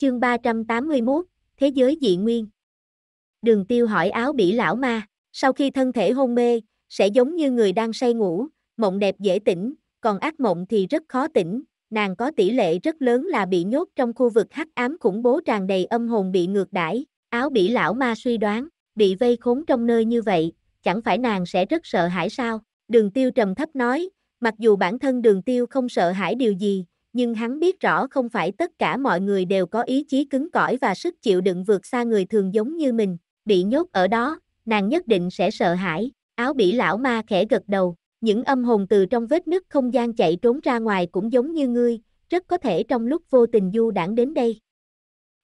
Chương 381, Thế giới dị nguyên. Đường tiêu hỏi áo bỉ lão ma, sau khi thân thể hôn mê, sẽ giống như người đang say ngủ, mộng đẹp dễ tỉnh, còn ác mộng thì rất khó tỉnh, nàng có tỷ lệ rất lớn là bị nhốt trong khu vực hắc ám khủng bố tràn đầy âm hồn bị ngược đãi. áo bỉ lão ma suy đoán, bị vây khốn trong nơi như vậy, chẳng phải nàng sẽ rất sợ hãi sao, đường tiêu trầm thấp nói, mặc dù bản thân đường tiêu không sợ hãi điều gì, nhưng hắn biết rõ không phải tất cả mọi người đều có ý chí cứng cỏi và sức chịu đựng vượt xa người thường giống như mình, bị nhốt ở đó, nàng nhất định sẽ sợ hãi, áo bỉ lão ma khẽ gật đầu, những âm hồn từ trong vết nứt không gian chạy trốn ra ngoài cũng giống như ngươi, rất có thể trong lúc vô tình du đảng đến đây.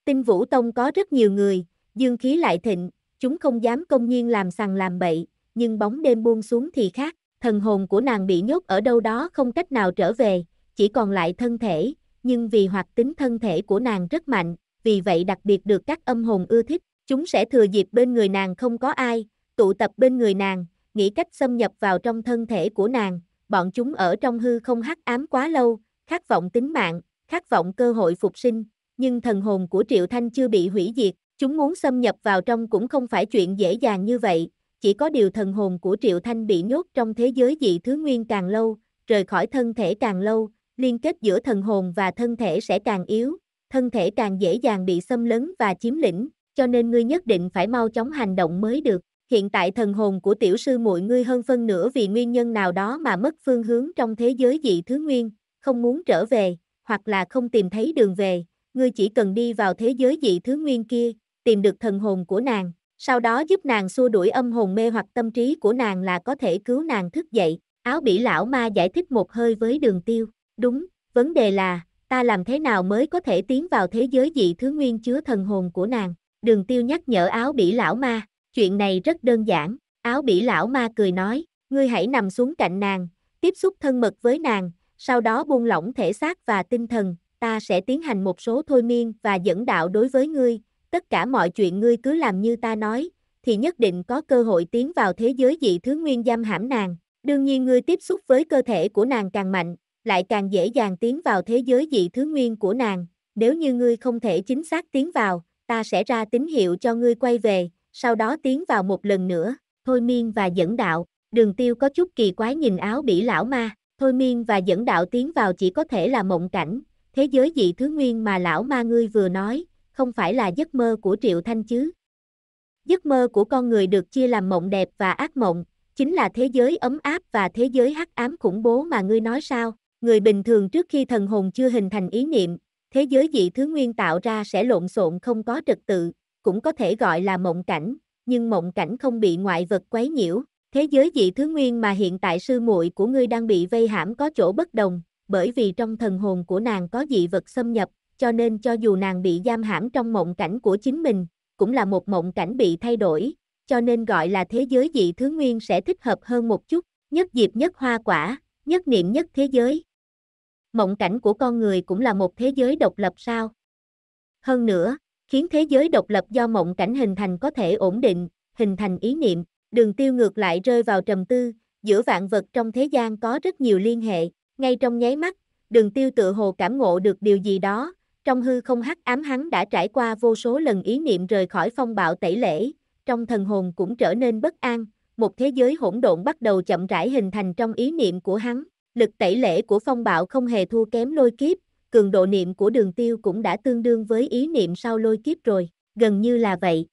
Tinh Vũ Tông có rất nhiều người, dương khí lại thịnh, chúng không dám công nhiên làm sằng làm bậy, nhưng bóng đêm buông xuống thì khác, thần hồn của nàng bị nhốt ở đâu đó không cách nào trở về, chỉ còn lại thân thể, nhưng vì hoạt tính thân thể của nàng rất mạnh, vì vậy đặc biệt được các âm hồn ưa thích, chúng sẽ thừa dịp bên người nàng không có ai, tụ tập bên người nàng, nghĩ cách xâm nhập vào trong thân thể của nàng, bọn chúng ở trong hư không hắc ám quá lâu, khát vọng tính mạng, khát vọng cơ hội phục sinh, nhưng thần hồn của Triệu Thanh chưa bị hủy diệt, chúng muốn xâm nhập vào trong cũng không phải chuyện dễ dàng như vậy, chỉ có điều thần hồn của Triệu Thanh bị nhốt trong thế giới dị thứ nguyên càng lâu, rời khỏi thân thể càng lâu, liên kết giữa thần hồn và thân thể sẽ càng yếu, thân thể càng dễ dàng bị xâm lấn và chiếm lĩnh, cho nên ngươi nhất định phải mau chóng hành động mới được. Hiện tại thần hồn của tiểu sư muội ngươi hơn phân nửa vì nguyên nhân nào đó mà mất phương hướng trong thế giới dị thứ nguyên, không muốn trở về, hoặc là không tìm thấy đường về, ngươi chỉ cần đi vào thế giới dị thứ nguyên kia, tìm được thần hồn của nàng, sau đó giúp nàng xua đuổi âm hồn mê hoặc tâm trí của nàng là có thể cứu nàng thức dậy. Áo bỉ lão ma giải thích một hơi với đường tiêu. Đúng, vấn đề là, ta làm thế nào mới có thể tiến vào thế giới dị thứ nguyên chứa thần hồn của nàng. Đường tiêu nhắc nhở áo bỉ lão ma, chuyện này rất đơn giản. Áo bỉ lão ma cười nói, ngươi hãy nằm xuống cạnh nàng, tiếp xúc thân mật với nàng, sau đó buông lỏng thể xác và tinh thần, ta sẽ tiến hành một số thôi miên và dẫn đạo đối với ngươi, tất cả mọi chuyện ngươi cứ làm như ta nói, thì nhất định có cơ hội tiến vào thế giới dị thứ nguyên giam hãm nàng. Đương nhiên ngươi tiếp xúc với cơ thể của nàng càng mạnh, lại càng dễ dàng tiến vào thế giới dị thứ nguyên của nàng. Nếu như ngươi không thể chính xác tiến vào, ta sẽ ra tín hiệu cho ngươi quay về, sau đó tiến vào một lần nữa. Thôi miên và dẫn đạo, đường tiêu có chút kỳ quái nhìn áo bỉ lão ma, thôi miên và dẫn đạo tiến vào chỉ có thể là mộng cảnh, thế giới dị thứ nguyên mà lão ma ngươi vừa nói, không phải là giấc mơ của Triệu Thanh chứ. Giấc mơ của con người được chia làm mộng đẹp và ác mộng, chính là thế giới ấm áp và thế giới hắc ám khủng bố mà ngươi nói sao? người bình thường trước khi thần hồn chưa hình thành ý niệm, thế giới dị thứ nguyên tạo ra sẽ lộn xộn không có trật tự, cũng có thể gọi là mộng cảnh, nhưng mộng cảnh không bị ngoại vật quấy nhiễu. Thế giới dị thứ nguyên mà hiện tại sư muội của ngươi đang bị vây hãm có chỗ bất đồng, bởi vì trong thần hồn của nàng có dị vật xâm nhập, cho nên cho dù nàng bị giam hãm trong mộng cảnh của chính mình, cũng là một mộng cảnh bị thay đổi, cho nên gọi là thế giới dị thứ nguyên sẽ thích hợp hơn một chút, nhất diệp nhất hoa quả, nhất niệm nhất thế giới mộng cảnh của con người cũng là một thế giới độc lập sao? Hơn nữa, khiến thế giới độc lập do mộng cảnh hình thành có thể ổn định, hình thành ý niệm, đường tiêu ngược lại rơi vào trầm tư, giữa vạn vật trong thế gian có rất nhiều liên hệ, ngay trong nháy mắt, đường tiêu tự hồ cảm ngộ được điều gì đó, trong hư không hắc ám hắn đã trải qua vô số lần ý niệm rời khỏi phong bạo tẩy lễ, trong thần hồn cũng trở nên bất an, một thế giới hỗn độn bắt đầu chậm rãi hình thành trong ý niệm của hắn. Lực tẩy lễ của phong bạo không hề thua kém lôi kiếp, cường độ niệm của đường tiêu cũng đã tương đương với ý niệm sau lôi kiếp rồi, gần như là vậy.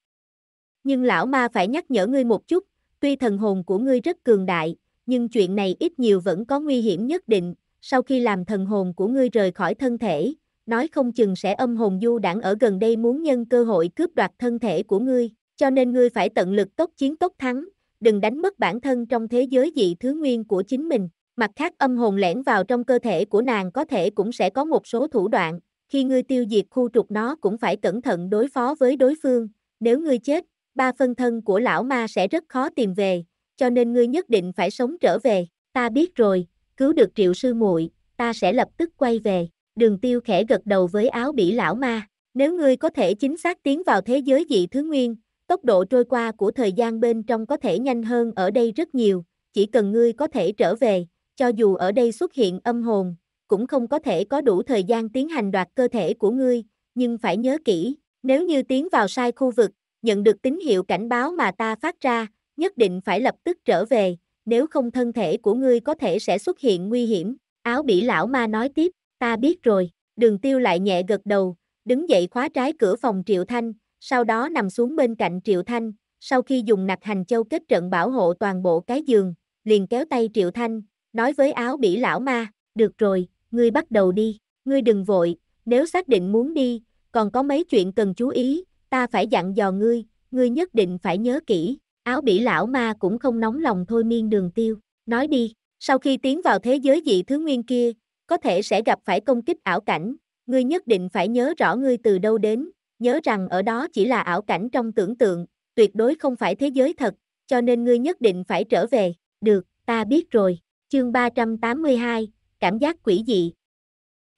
Nhưng lão ma phải nhắc nhở ngươi một chút, tuy thần hồn của ngươi rất cường đại, nhưng chuyện này ít nhiều vẫn có nguy hiểm nhất định, sau khi làm thần hồn của ngươi rời khỏi thân thể, nói không chừng sẽ âm hồn du đảng ở gần đây muốn nhân cơ hội cướp đoạt thân thể của ngươi, cho nên ngươi phải tận lực tốt chiến tốt thắng, đừng đánh mất bản thân trong thế giới dị thứ nguyên của chính mình. Mặt khác âm hồn lẻn vào trong cơ thể của nàng có thể cũng sẽ có một số thủ đoạn, khi ngươi tiêu diệt khu trục nó cũng phải cẩn thận đối phó với đối phương, nếu ngươi chết, ba phân thân của lão ma sẽ rất khó tìm về, cho nên ngươi nhất định phải sống trở về, ta biết rồi, cứu được triệu sư muội, ta sẽ lập tức quay về, đường tiêu khẽ gật đầu với áo bỉ lão ma, nếu ngươi có thể chính xác tiến vào thế giới dị thứ nguyên, tốc độ trôi qua của thời gian bên trong có thể nhanh hơn ở đây rất nhiều, chỉ cần ngươi có thể trở về, cho dù ở đây xuất hiện âm hồn, cũng không có thể có đủ thời gian tiến hành đoạt cơ thể của ngươi, nhưng phải nhớ kỹ, nếu như tiến vào sai khu vực, nhận được tín hiệu cảnh báo mà ta phát ra, nhất định phải lập tức trở về, nếu không thân thể của ngươi có thể sẽ xuất hiện nguy hiểm. Áo bỉ lão ma nói tiếp, ta biết rồi, đường tiêu lại nhẹ gật đầu, đứng dậy khóa trái cửa phòng Triệu Thanh, sau đó nằm xuống bên cạnh Triệu Thanh, sau khi dùng nặc hành châu kết trận bảo hộ toàn bộ cái giường, liền kéo tay Triệu Thanh, nói với áo bỉ lão ma, được rồi, ngươi bắt đầu đi, ngươi đừng vội, nếu xác định muốn đi, còn có mấy chuyện cần chú ý, ta phải dặn dò ngươi, ngươi nhất định phải nhớ kỹ, áo bỉ lão ma cũng không nóng lòng thôi miên đường tiêu, nói đi, sau khi tiến vào thế giới dị thứ nguyên kia, có thể sẽ gặp phải công kích ảo cảnh, ngươi nhất định phải nhớ rõ ngươi từ đâu đến, nhớ rằng ở đó chỉ là ảo cảnh trong tưởng tượng, tuyệt đối không phải thế giới thật, cho nên ngươi nhất định phải trở về, được, ta biết rồi. Chương 382, cảm giác quỷ dị.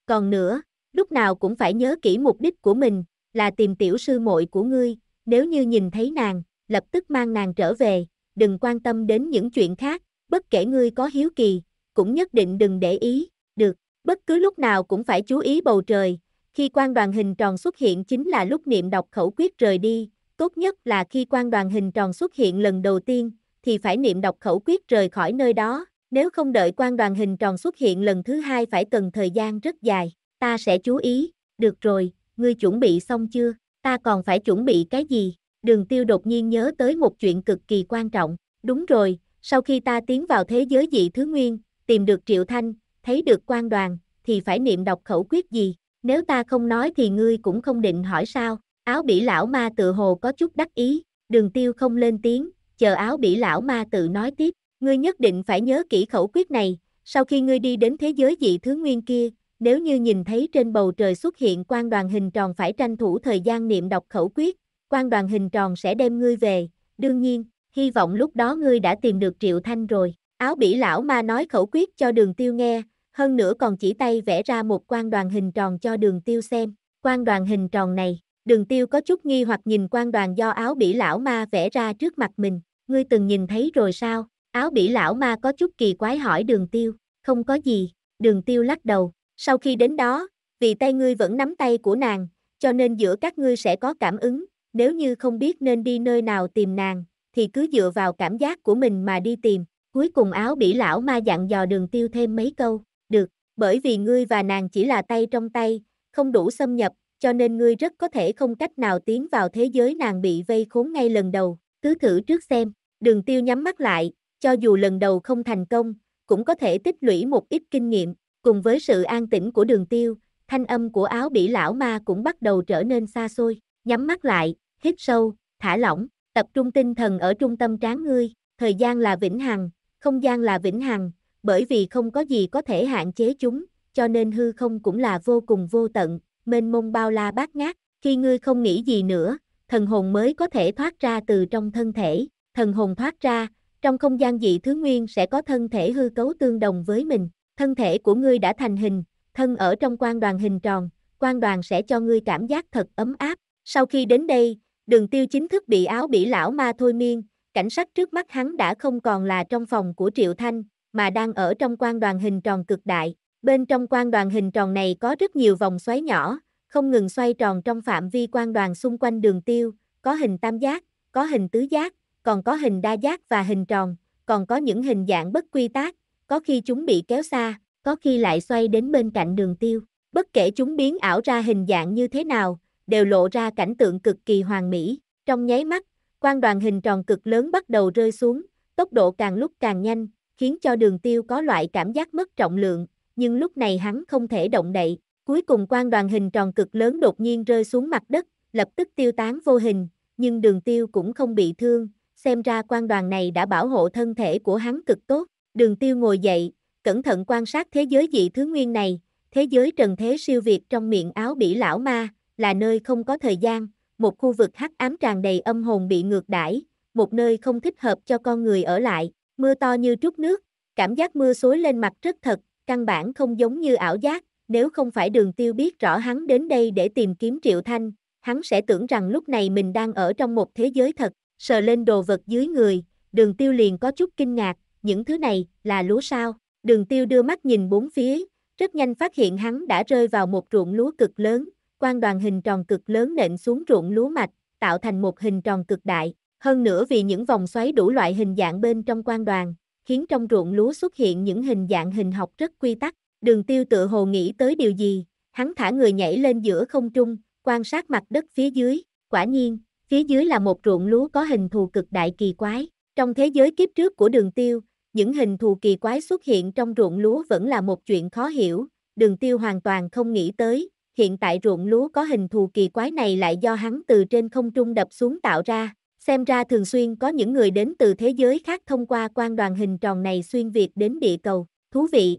Còn nữa, lúc nào cũng phải nhớ kỹ mục đích của mình, là tìm tiểu sư muội của ngươi, nếu như nhìn thấy nàng, lập tức mang nàng trở về, đừng quan tâm đến những chuyện khác, bất kể ngươi có hiếu kỳ, cũng nhất định đừng để ý, được, bất cứ lúc nào cũng phải chú ý bầu trời, khi quan đoàn hình tròn xuất hiện chính là lúc niệm đọc khẩu quyết rời đi, tốt nhất là khi quan đoàn hình tròn xuất hiện lần đầu tiên, thì phải niệm đọc khẩu quyết rời khỏi nơi đó, nếu không đợi quan đoàn hình tròn xuất hiện lần thứ hai phải cần thời gian rất dài, ta sẽ chú ý, được rồi, ngươi chuẩn bị xong chưa, ta còn phải chuẩn bị cái gì, đường tiêu đột nhiên nhớ tới một chuyện cực kỳ quan trọng, đúng rồi, sau khi ta tiến vào thế giới dị thứ nguyên, tìm được triệu thanh, thấy được quan đoàn, thì phải niệm đọc khẩu quyết gì, nếu ta không nói thì ngươi cũng không định hỏi sao, áo bỉ lão ma tự hồ có chút đắc ý, đường tiêu không lên tiếng, chờ áo bỉ lão ma tự nói tiếp, Ngươi nhất định phải nhớ kỹ khẩu quyết này, sau khi ngươi đi đến thế giới dị thứ nguyên kia, nếu như nhìn thấy trên bầu trời xuất hiện quan đoàn hình tròn phải tranh thủ thời gian niệm đọc khẩu quyết, quan đoàn hình tròn sẽ đem ngươi về, đương nhiên, hy vọng lúc đó ngươi đã tìm được Triệu Thanh rồi. Áo bỉ lão ma nói khẩu quyết cho đường tiêu nghe, hơn nữa còn chỉ tay vẽ ra một quan đoàn hình tròn cho đường tiêu xem. Quan đoàn hình tròn này, đường tiêu có chút nghi hoặc nhìn quan đoàn do áo bỉ lão ma vẽ ra trước mặt mình. Ngươi từng nhìn thấy rồi sao? Áo bỉ lão ma có chút kỳ quái hỏi đường tiêu, không có gì, đường tiêu lắc đầu, sau khi đến đó, vì tay ngươi vẫn nắm tay của nàng, cho nên giữa các ngươi sẽ có cảm ứng, nếu như không biết nên đi nơi nào tìm nàng, thì cứ dựa vào cảm giác của mình mà đi tìm. Cuối cùng áo bỉ lão ma dặn dò đường tiêu thêm mấy câu, được, bởi vì ngươi và nàng chỉ là tay trong tay, không đủ xâm nhập, cho nên ngươi rất có thể không cách nào tiến vào thế giới nàng bị vây khốn ngay lần đầu, cứ thử trước xem. Đường tiêu nhắm mắt lại, cho dù lần đầu không thành công, cũng có thể tích lũy một ít kinh nghiệm, cùng với sự an tĩnh của đường tiêu, thanh âm của áo bỉ lão ma cũng bắt đầu trở nên xa xôi, nhắm mắt lại, hít sâu, thả lỏng, tập trung tinh thần ở trung tâm trán ngươi, thời gian là vĩnh hằng, không gian là vĩnh hằng, bởi vì không có gì có thể hạn chế chúng, cho nên hư không cũng là vô cùng vô tận, mênh mông bao la bát ngát, khi ngươi không nghĩ gì nữa, thần hồn mới có thể thoát ra từ trong thân thể, thần hồn thoát ra, trong không gian dị thứ nguyên sẽ có thân thể hư cấu tương đồng với mình, thân thể của ngươi đã thành hình, thân ở trong quan đoàn hình tròn, quan đoàn sẽ cho ngươi cảm giác thật ấm áp. Sau khi đến đây, đường tiêu chính thức bị áo bỉ lão ma thôi miên, cảnh sát trước mắt hắn đã không còn là trong phòng của Triệu Thanh, mà đang ở trong quan đoàn hình tròn cực đại. Bên trong quan đoàn hình tròn này có rất nhiều vòng xoáy nhỏ, không ngừng xoay tròn trong phạm vi quan đoàn xung quanh đường tiêu, có hình tam giác, có hình tứ giác, còn có hình đa giác và hình tròn, còn có những hình dạng bất quy tắc, có khi chúng bị kéo xa, có khi lại xoay đến bên cạnh đường tiêu. Bất kể chúng biến ảo ra hình dạng như thế nào, đều lộ ra cảnh tượng cực kỳ hoàn mỹ. Trong nháy mắt, quan đoàn hình tròn cực lớn bắt đầu rơi xuống, tốc độ càng lúc càng nhanh, khiến cho đường tiêu có loại cảm giác mất trọng lượng, nhưng lúc này hắn không thể động đậy. Cuối cùng quan đoàn hình tròn cực lớn đột nhiên rơi xuống mặt đất, lập tức tiêu tán vô hình, nhưng đường tiêu cũng không bị thương, xem ra quan đoàn này đã bảo hộ thân thể của hắn cực tốt. Đường tiêu ngồi dậy, cẩn thận quan sát thế giới dị thứ nguyên này, thế giới trần thế siêu việt trong miệng áo bỉ lão ma, là nơi không có thời gian, một khu vực hắc ám tràn đầy âm hồn bị ngược đãi, một nơi không thích hợp cho con người ở lại, mưa to như trút nước, cảm giác mưa xối lên mặt rất thật, căn bản không giống như ảo giác, nếu không phải đường tiêu biết rõ hắn đến đây để tìm kiếm Triệu Thanh, hắn sẽ tưởng rằng lúc này mình đang ở trong một thế giới thật sờ lên đồ vật dưới người, đường tiêu liền có chút kinh ngạc, những thứ này là lúa sao. Đường tiêu đưa mắt nhìn bốn phía, rất nhanh phát hiện hắn đã rơi vào một ruộng lúa cực lớn, quan đoàn hình tròn cực lớn nện xuống ruộng lúa mạch, tạo thành một hình tròn cực đại. Hơn nữa vì những vòng xoáy đủ loại hình dạng bên trong quan đoàn, khiến trong ruộng lúa xuất hiện những hình dạng hình học rất quy tắc. Đường tiêu tự hồ nghĩ tới điều gì, hắn thả người nhảy lên giữa không trung, quan sát mặt đất phía dưới. Quả nhiên, phía dưới là một ruộng lúa có hình thù cực đại kỳ quái. Trong thế giới kiếp trước của đường tiêu, những hình thù kỳ quái xuất hiện trong ruộng lúa vẫn là một chuyện khó hiểu, đường tiêu hoàn toàn không nghĩ tới, hiện tại ruộng lúa có hình thù kỳ quái này lại do hắn từ trên không trung đập xuống tạo ra, xem ra thường xuyên có những người đến từ thế giới khác thông qua quan đoàn hình tròn này xuyên Việt đến địa cầu, thú vị,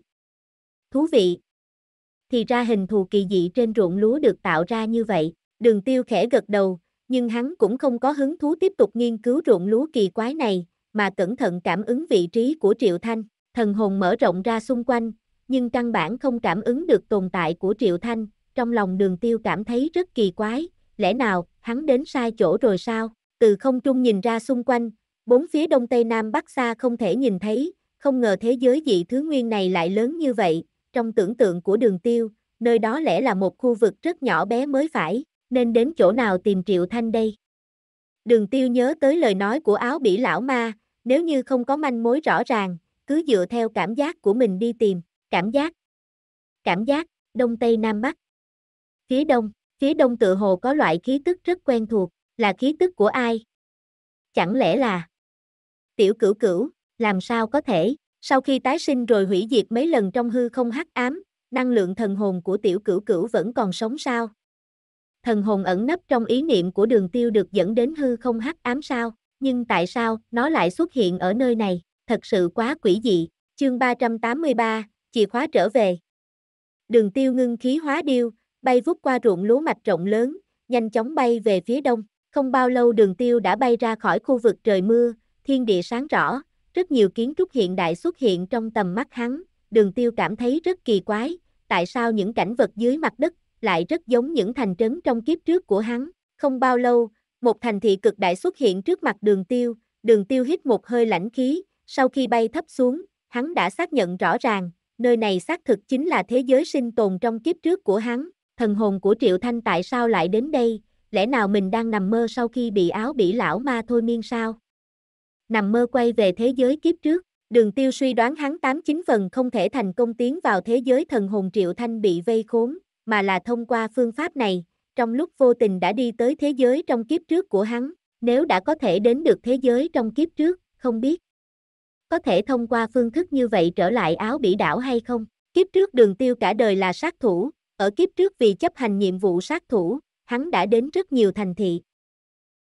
thú vị. Thì ra hình thù kỳ dị trên ruộng lúa được tạo ra như vậy, đường tiêu khẽ gật đầu, nhưng hắn cũng không có hứng thú tiếp tục nghiên cứu ruộng lúa kỳ quái này, mà cẩn thận cảm ứng vị trí của Triệu Thanh. Thần hồn mở rộng ra xung quanh, nhưng căn bản không cảm ứng được tồn tại của Triệu Thanh, trong lòng đường tiêu cảm thấy rất kỳ quái, lẽ nào hắn đến sai chỗ rồi sao? Từ không trung nhìn ra xung quanh, bốn phía đông tây nam bắc xa không thể nhìn thấy, không ngờ thế giới dị thứ nguyên này lại lớn như vậy, trong tưởng tượng của đường tiêu, nơi đó lẽ là một khu vực rất nhỏ bé mới phải, nên đến chỗ nào tìm Triệu Thanh đây? Đường tiêu nhớ tới lời nói của áo bỉ lão ma, nếu như không có manh mối rõ ràng, cứ dựa theo cảm giác của mình đi tìm, cảm giác. Cảm giác, đông tây nam bắc. Phía đông, phía đông tự hồ có loại khí tức rất quen thuộc, là khí tức của ai? Chẳng lẽ là tiểu cửu cửu, làm sao có thể, sau khi tái sinh rồi hủy diệt mấy lần trong hư không hắc ám, năng lượng thần hồn của tiểu cửu cửu vẫn còn sống sao? thần hồn ẩn nấp trong ý niệm của đường tiêu được dẫn đến hư không hắc ám sao, nhưng tại sao nó lại xuất hiện ở nơi này, thật sự quá quỷ dị, chương 383, chìa khóa trở về. Đường tiêu ngưng khí hóa điêu, bay vút qua ruộng lúa mạch rộng lớn, nhanh chóng bay về phía đông, không bao lâu đường tiêu đã bay ra khỏi khu vực trời mưa, thiên địa sáng rõ, rất nhiều kiến trúc hiện đại xuất hiện trong tầm mắt hắn, đường tiêu cảm thấy rất kỳ quái, tại sao những cảnh vật dưới mặt đất lại rất giống những thành trấn trong kiếp trước của hắn. Không bao lâu, một thành thị cực đại xuất hiện trước mặt đường tiêu, đường tiêu hít một hơi lãnh khí, sau khi bay thấp xuống, hắn đã xác nhận rõ ràng, nơi này xác thực chính là thế giới sinh tồn trong kiếp trước của hắn, thần hồn của Triệu Thanh tại sao lại đến đây, lẽ nào mình đang nằm mơ sau khi bị áo bỉ lão ma thôi miên sao? Nằm mơ quay về thế giới kiếp trước, đường tiêu suy đoán hắn 89 phần không thể thành công tiến vào thế giới thần hồn Triệu Thanh bị vây khốn, mà là thông qua phương pháp này, trong lúc vô tình đã đi tới thế giới trong kiếp trước của hắn, nếu đã có thể đến được thế giới trong kiếp trước, không biết. Có thể thông qua phương thức như vậy trở lại áo bỉ đảo hay không? Kiếp trước đường tiêu cả đời là sát thủ, ở kiếp trước vì chấp hành nhiệm vụ sát thủ, hắn đã đến rất nhiều thành thị.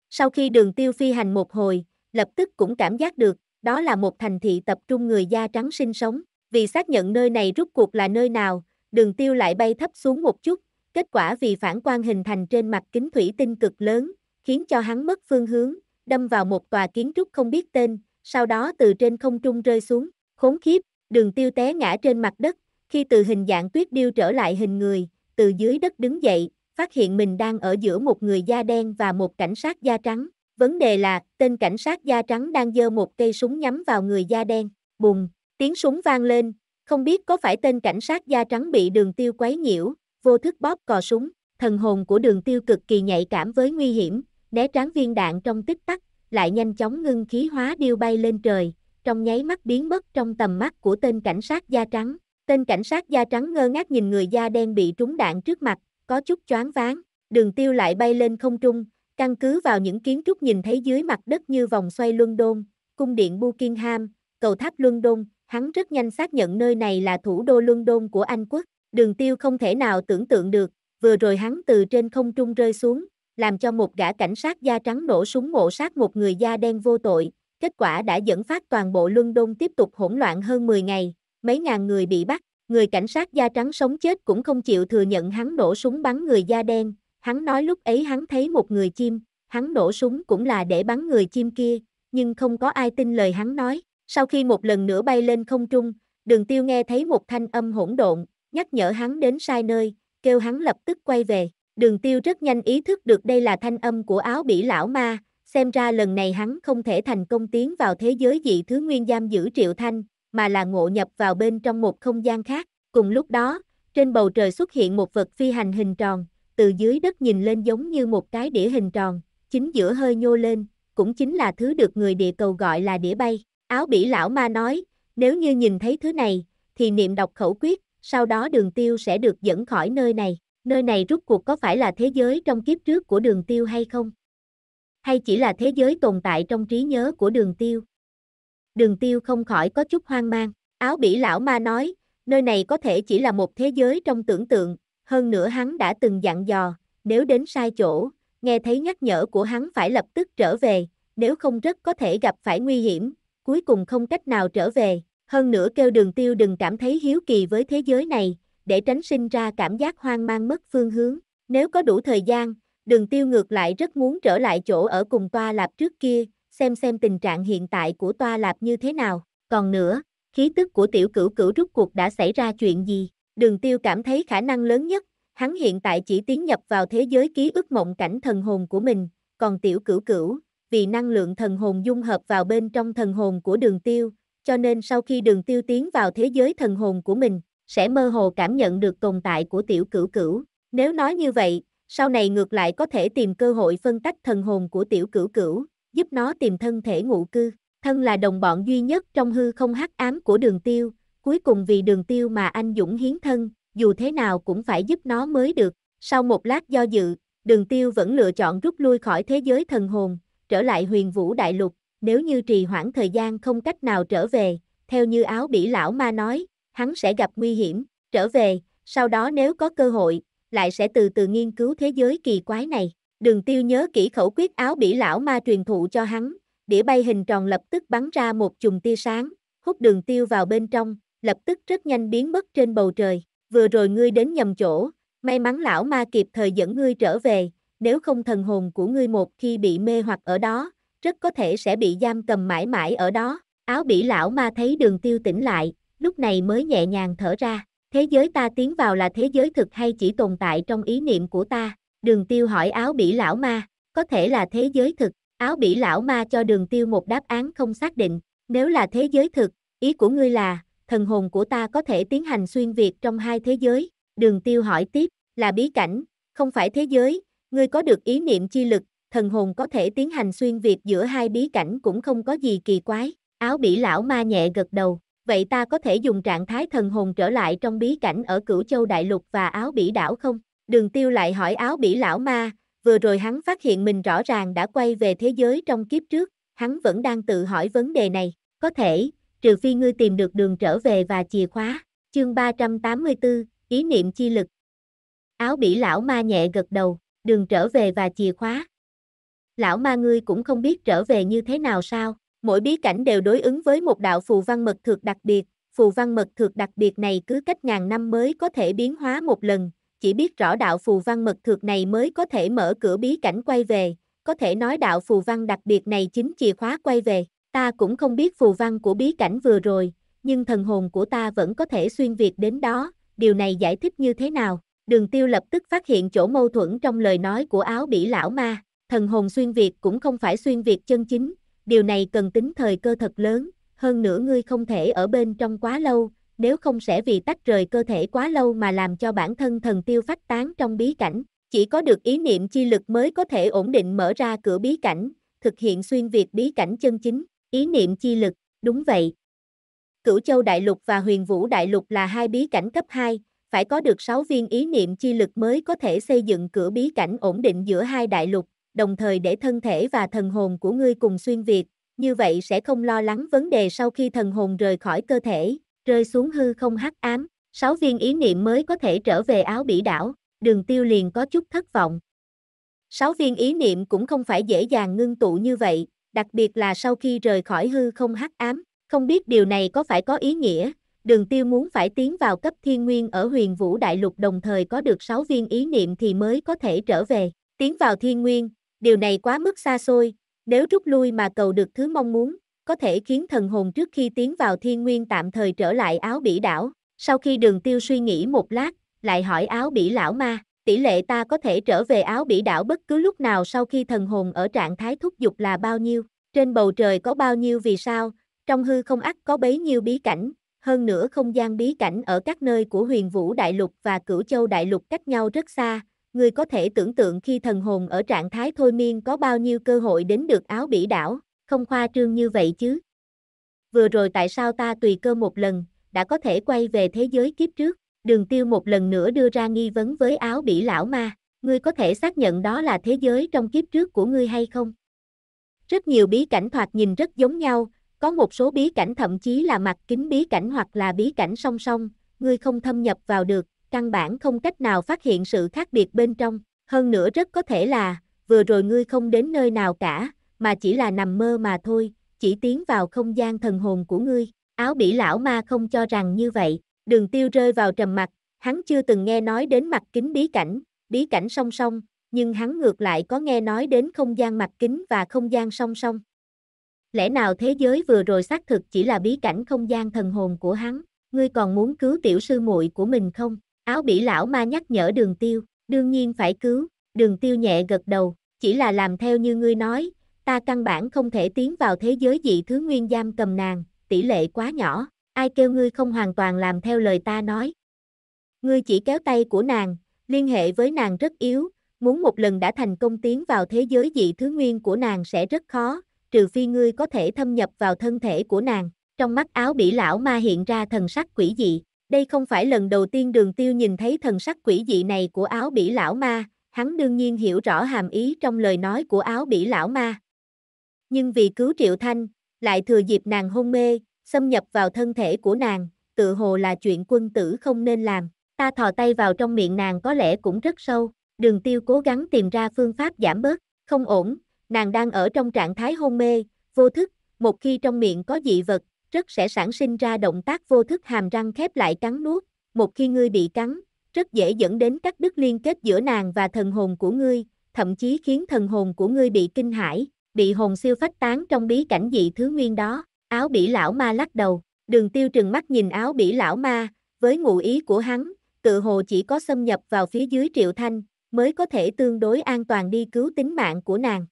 Sau khi đường tiêu phi hành một hồi, lập tức cũng cảm giác được, đó là một thành thị tập trung người da trắng sinh sống, vì xác nhận nơi này rút cuộc là nơi nào, đường tiêu lại bay thấp xuống một chút, kết quả vì phản quang hình thành trên mặt kính thủy tinh cực lớn, khiến cho hắn mất phương hướng, đâm vào một tòa kiến trúc không biết tên, sau đó từ trên không trung rơi xuống, khốn khiếp, đường tiêu té ngã trên mặt đất, khi từ hình dạng tuyết điêu trở lại hình người, từ dưới đất đứng dậy, phát hiện mình đang ở giữa một người da đen và một cảnh sát da trắng. Vấn đề là, tên cảnh sát da trắng đang giơ một cây súng nhắm vào người da đen. Bùng, tiếng súng vang lên, không biết có phải tên cảnh sát da trắng bị đường tiêu quấy nhiễu, vô thức bóp cò súng, thần hồn của đường tiêu cực kỳ nhạy cảm với nguy hiểm, né tránh viên đạn trong tích tắc, lại nhanh chóng ngưng khí hóa điêu bay lên trời, trong nháy mắt biến mất trong tầm mắt của tên cảnh sát da trắng. Tên cảnh sát da trắng ngơ ngác nhìn người da đen bị trúng đạn trước mặt, có chút choáng váng, đường tiêu lại bay lên không trung, căn cứ vào những kiến trúc nhìn thấy dưới mặt đất như vòng xoay Luân Đôn, cung điện Buckingham, cầu tháp Luân Đôn, Hắn rất nhanh xác nhận nơi này là thủ đô London của Anh quốc. Đường tiêu không thể nào tưởng tượng được, vừa rồi hắn từ trên không trung rơi xuống, làm cho một gã cảnh sát da trắng nổ súng ngộ sát một người da đen vô tội. Kết quả đã dẫn phát toàn bộ London tiếp tục hỗn loạn hơn 10 ngày, mấy ngàn người bị bắt, người cảnh sát da trắng sống chết cũng không chịu thừa nhận hắn nổ súng bắn người da đen, hắn nói lúc ấy hắn thấy một người chim, hắn nổ súng cũng là để bắn người chim kia, nhưng không có ai tin lời hắn nói, sau khi một lần nữa bay lên không trung, đường tiêu nghe thấy một thanh âm hỗn độn, nhắc nhở hắn đến sai nơi, kêu hắn lập tức quay về. Đường tiêu rất nhanh ý thức được đây là thanh âm của áo bỉ lão ma, xem ra lần này hắn không thể thành công tiến vào thế giới dị thứ nguyên giam giữ triệu thanh, mà là ngộ nhập vào bên trong một không gian khác. Cùng lúc đó, trên bầu trời xuất hiện một vật phi hành hình tròn, từ dưới đất nhìn lên giống như một cái đĩa hình tròn, chính giữa hơi nhô lên, cũng chính là thứ được người địa cầu gọi là đĩa bay. Áo bỉ lão ma nói, nếu như nhìn thấy thứ này, thì niệm đọc khẩu quyết, sau đó đường tiêu sẽ được dẫn khỏi nơi này. Nơi này rút cuộc có phải là thế giới trong kiếp trước của đường tiêu hay không? Hay chỉ là thế giới tồn tại trong trí nhớ của đường tiêu? Đường tiêu không khỏi có chút hoang mang. Áo bỉ lão ma nói, nơi này có thể chỉ là một thế giới trong tưởng tượng, hơn nữa hắn đã từng dặn dò, nếu đến sai chỗ, nghe thấy nhắc nhở của hắn phải lập tức trở về, nếu không rất có thể gặp phải nguy hiểm, cuối cùng không cách nào trở về, hơn nữa kêu đường tiêu đừng cảm thấy hiếu kỳ với thế giới này, để tránh sinh ra cảm giác hoang mang mất phương hướng. Nếu có đủ thời gian, đường tiêu ngược lại rất muốn trở lại chỗ ở cùng toa lạp trước kia, xem xem tình trạng hiện tại của toa lạp như thế nào. Còn nữa, khí tức của tiểu cửu cửu rút cuộc đã xảy ra chuyện gì? Đường tiêu cảm thấy khả năng lớn nhất, hắn hiện tại chỉ tiến nhập vào thế giới ký ức mộng cảnh thần hồn của mình, còn tiểu cửu cửu, vì năng lượng thần hồn dung hợp vào bên trong thần hồn của đường tiêu, cho nên sau khi đường tiêu tiến vào thế giới thần hồn của mình, sẽ mơ hồ cảm nhận được tồn tại của tiểu cửu cửu. Nếu nói như vậy, sau này ngược lại có thể tìm cơ hội phân tách thần hồn của tiểu cửu cửu, giúp nó tìm thân thể ngụ cư. Thân là đồng bọn duy nhất trong hư không hắc ám của đường tiêu, cuối cùng vì đường tiêu mà anh Dũng hiến thân, dù thế nào cũng phải giúp nó mới được. Sau một lát do dự, đường tiêu vẫn lựa chọn rút lui khỏi thế giới thần hồn, trở lại huyền vũ đại lục, nếu như trì hoãn thời gian không cách nào trở về, theo như áo bỉ lão ma nói, hắn sẽ gặp nguy hiểm, trở về, sau đó nếu có cơ hội, lại sẽ từ từ nghiên cứu thế giới kỳ quái này. Đường tiêu nhớ kỹ khẩu quyết áo bỉ lão ma truyền thụ cho hắn, đĩa bay hình tròn lập tức bắn ra một chùm tia sáng, hút đường tiêu vào bên trong, lập tức rất nhanh biến mất trên bầu trời. Vừa rồi ngươi đến nhầm chỗ, may mắn lão ma kịp thời dẫn ngươi trở về, nếu không thần hồn của ngươi một khi bị mê hoặc ở đó, rất có thể sẽ bị giam cầm mãi mãi ở đó. Áo bỉ lão ma thấy đường tiêu tỉnh lại, lúc này mới nhẹ nhàng thở ra. Thế giới ta tiến vào là thế giới thực hay chỉ tồn tại trong ý niệm của ta? Đường tiêu hỏi áo bỉ lão ma, có thể là thế giới thực. Áo bỉ lão ma cho đường tiêu một đáp án không xác định. Nếu là thế giới thực, ý của ngươi là, thần hồn của ta có thể tiến hành xuyên việt trong hai thế giới. Đường tiêu hỏi tiếp, là bí cảnh, không phải thế giới, Ngươi có được ý niệm chi lực, thần hồn có thể tiến hành xuyên việt giữa hai bí cảnh cũng không có gì kỳ quái. Áo bỉ lão ma nhẹ gật đầu, vậy ta có thể dùng trạng thái thần hồn trở lại trong bí cảnh ở cửu châu đại lục và áo bỉ đảo không? Đường tiêu lại hỏi áo bỉ lão ma, vừa rồi hắn phát hiện mình rõ ràng đã quay về thế giới trong kiếp trước, hắn vẫn đang tự hỏi vấn đề này, có thể, trừ phi ngươi tìm được đường trở về và chìa khóa, chương 384, ý niệm chi lực. Áo bỉ lão ma nhẹ gật đầu, đường trở về và chìa khóa. Lão ma ngươi cũng không biết trở về như thế nào sao, mỗi bí cảnh đều đối ứng với một đạo phù văn mật thực đặc biệt, phù văn mật thực đặc biệt này cứ cách ngàn năm mới có thể biến hóa một lần, chỉ biết rõ đạo phù văn mật thực này mới có thể mở cửa bí cảnh quay về, có thể nói đạo phù văn đặc biệt này chính chìa khóa quay về, ta cũng không biết phù văn của bí cảnh vừa rồi, nhưng thần hồn của ta vẫn có thể xuyên việt đến đó, điều này giải thích như thế nào? đường tiêu lập tức phát hiện chỗ mâu thuẫn trong lời nói của áo bỉ lão ma, thần hồn xuyên Việt cũng không phải xuyên Việt chân chính, điều này cần tính thời cơ thật lớn, hơn nữa ngươi không thể ở bên trong quá lâu, nếu không sẽ vì tách rời cơ thể quá lâu mà làm cho bản thân thần tiêu phát tán trong bí cảnh, chỉ có được ý niệm chi lực mới có thể ổn định mở ra cửa bí cảnh, thực hiện xuyên Việt bí cảnh chân chính, ý niệm chi lực, đúng vậy. Cửu Châu Đại Lục và Huyền Vũ Đại Lục là hai bí cảnh cấp 2, phải có được 6 viên ý niệm chi lực mới có thể xây dựng cửa bí cảnh ổn định giữa hai đại lục, đồng thời để thân thể và thần hồn của ngươi cùng xuyên việt, như vậy sẽ không lo lắng vấn đề sau khi thần hồn rời khỏi cơ thể, rơi xuống hư không hắc ám, 6 viên ý niệm mới có thể trở về áo bỉ đảo, đường tiêu liền có chút thất vọng. 6 viên ý niệm cũng không phải dễ dàng ngưng tụ như vậy, đặc biệt là sau khi rời khỏi hư không hắc ám, không biết điều này có phải có ý nghĩa, đường tiêu muốn phải tiến vào cấp thiên nguyên ở huyền vũ đại lục đồng thời có được 6 viên ý niệm thì mới có thể trở về. Tiến vào thiên nguyên, điều này quá mức xa xôi, nếu rút lui mà cầu được thứ mong muốn, có thể khiến thần hồn trước khi tiến vào thiên nguyên tạm thời trở lại áo bỉ đảo. Sau khi đường tiêu suy nghĩ một lát, lại hỏi áo bỉ lão ma, tỷ lệ ta có thể trở về áo bỉ đảo bất cứ lúc nào sau khi thần hồn ở trạng thái thúc dục là bao nhiêu, trên bầu trời có bao nhiêu vì sao, trong hư không ắt có bấy nhiêu bí cảnh, hơn nữa không gian bí cảnh ở các nơi của huyền vũ đại lục và cửu châu đại lục cách nhau rất xa, người có thể tưởng tượng khi thần hồn ở trạng thái thôi miên có bao nhiêu cơ hội đến được áo bỉ đảo, không khoa trương như vậy chứ. Vừa rồi tại sao ta tùy cơ một lần, đã có thể quay về thế giới kiếp trước, đường tiêu một lần nữa đưa ra nghi vấn với áo bỉ lão ma, ngươi có thể xác nhận đó là thế giới trong kiếp trước của ngươi hay không? Rất nhiều bí cảnh thoạt nhìn rất giống nhau, có một số bí cảnh thậm chí là mặt kính bí cảnh hoặc là bí cảnh song song, ngươi không thâm nhập vào được, căn bản không cách nào phát hiện sự khác biệt bên trong. Hơn nữa rất có thể là, vừa rồi ngươi không đến nơi nào cả, mà chỉ là nằm mơ mà thôi, chỉ tiến vào không gian thần hồn của ngươi. Áo bỉ lão ma không cho rằng như vậy, đường tiêu rơi vào trầm mặt, hắn chưa từng nghe nói đến mặt kính bí cảnh, bí cảnh song song, nhưng hắn ngược lại có nghe nói đến không gian mặt kính và không gian song song. Lẽ nào thế giới vừa rồi xác thực chỉ là bí cảnh không gian thần hồn của hắn? Ngươi còn muốn cứu tiểu sư muội của mình không? Áo bỉ lão ma nhắc nhở đường tiêu, đương nhiên phải cứu, đường tiêu nhẹ gật đầu, chỉ là làm theo như ngươi nói, ta căn bản không thể tiến vào thế giới dị thứ nguyên giam cầm nàng, tỷ lệ quá nhỏ, ai kêu ngươi không hoàn toàn làm theo lời ta nói. Ngươi chỉ kéo tay của nàng, liên hệ với nàng rất yếu, muốn một lần đã thành công tiến vào thế giới dị thứ nguyên của nàng sẽ rất khó, trừ phi ngươi có thể thâm nhập vào thân thể của nàng. Trong mắt áo bỉ lão ma hiện ra thần sắc quỷ dị, đây không phải lần đầu tiên đường tiêu nhìn thấy thần sắc quỷ dị này của áo bỉ lão ma, hắn đương nhiên hiểu rõ hàm ý trong lời nói của áo bỉ lão ma. Nhưng vì cứu triệu thanh, lại thừa dịp nàng hôn mê, xâm nhập vào thân thể của nàng, tự hồ là chuyện quân tử không nên làm, ta thò tay vào trong miệng nàng có lẽ cũng rất sâu, đường tiêu cố gắng tìm ra phương pháp giảm bớt, không ổn, nàng đang ở trong trạng thái hôn mê, vô thức, một khi trong miệng có dị vật, rất sẽ sản sinh ra động tác vô thức hàm răng khép lại cắn nuốt, một khi ngươi bị cắn, rất dễ dẫn đến các đứt liên kết giữa nàng và thần hồn của ngươi, thậm chí khiến thần hồn của ngươi bị kinh hãi, bị hồn siêu phách tán trong bí cảnh dị thứ nguyên đó. Áo bỉ lão ma lắc đầu, đường tiêu trừng mắt nhìn áo bỉ lão ma, với ngụ ý của hắn, tự hồ chỉ có xâm nhập vào phía dưới triệu thanh, mới có thể tương đối an toàn đi cứu tính mạng của nàng.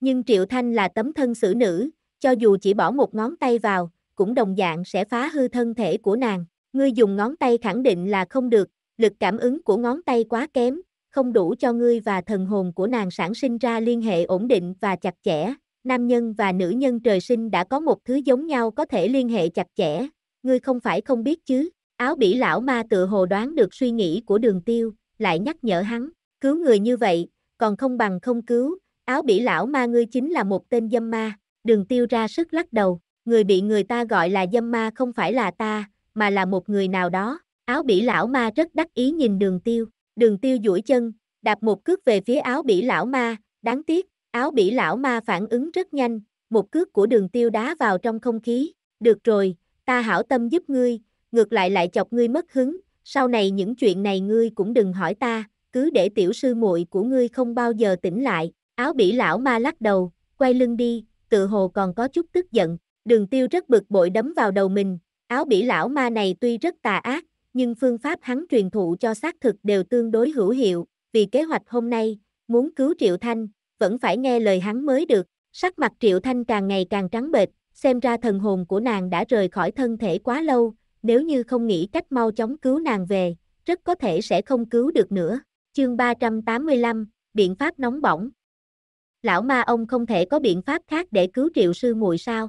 Nhưng Triệu Thanh là tấm thân xử nữ, cho dù chỉ bỏ một ngón tay vào, cũng đồng dạng sẽ phá hư thân thể của nàng. Ngươi dùng ngón tay khẳng định là không được, lực cảm ứng của ngón tay quá kém, không đủ cho ngươi và thần hồn của nàng sản sinh ra liên hệ ổn định và chặt chẽ. Nam nhân và nữ nhân trời sinh đã có một thứ giống nhau có thể liên hệ chặt chẽ, ngươi không phải không biết chứ. Áo bỉ lão ma tự hồ đoán được suy nghĩ của đường tiêu, lại nhắc nhở hắn, cứu người như vậy, còn không bằng không cứu, áo bỉ lão ma ngươi chính là một tên dâm ma, đường tiêu ra sức lắc đầu, người bị người ta gọi là dâm ma không phải là ta, mà là một người nào đó, áo bỉ lão ma rất đắc ý nhìn đường tiêu, đường tiêu duỗi chân, đạp một cước về phía áo bỉ lão ma, đáng tiếc, áo bỉ lão ma phản ứng rất nhanh, một cước của đường tiêu đá vào trong không khí, được rồi, ta hảo tâm giúp ngươi, ngược lại lại chọc ngươi mất hứng, sau này những chuyện này ngươi cũng đừng hỏi ta, cứ để tiểu sư muội của ngươi không bao giờ tỉnh lại, Áo bỉ lão ma lắc đầu, quay lưng đi, tự hồ còn có chút tức giận, đường tiêu rất bực bội đấm vào đầu mình, áo bỉ lão ma này tuy rất tà ác, nhưng phương pháp hắn truyền thụ cho xác thực đều tương đối hữu hiệu, vì kế hoạch hôm nay, muốn cứu Triệu Thanh, vẫn phải nghe lời hắn mới được, sắc mặt Triệu Thanh càng ngày càng trắng bệch, xem ra thần hồn của nàng đã rời khỏi thân thể quá lâu, nếu như không nghĩ cách mau chóng cứu nàng về, rất có thể sẽ không cứu được nữa. Chương 385, biện pháp nóng bỏng, lão ma ông không thể có biện pháp khác để cứu triệu sư muội sao?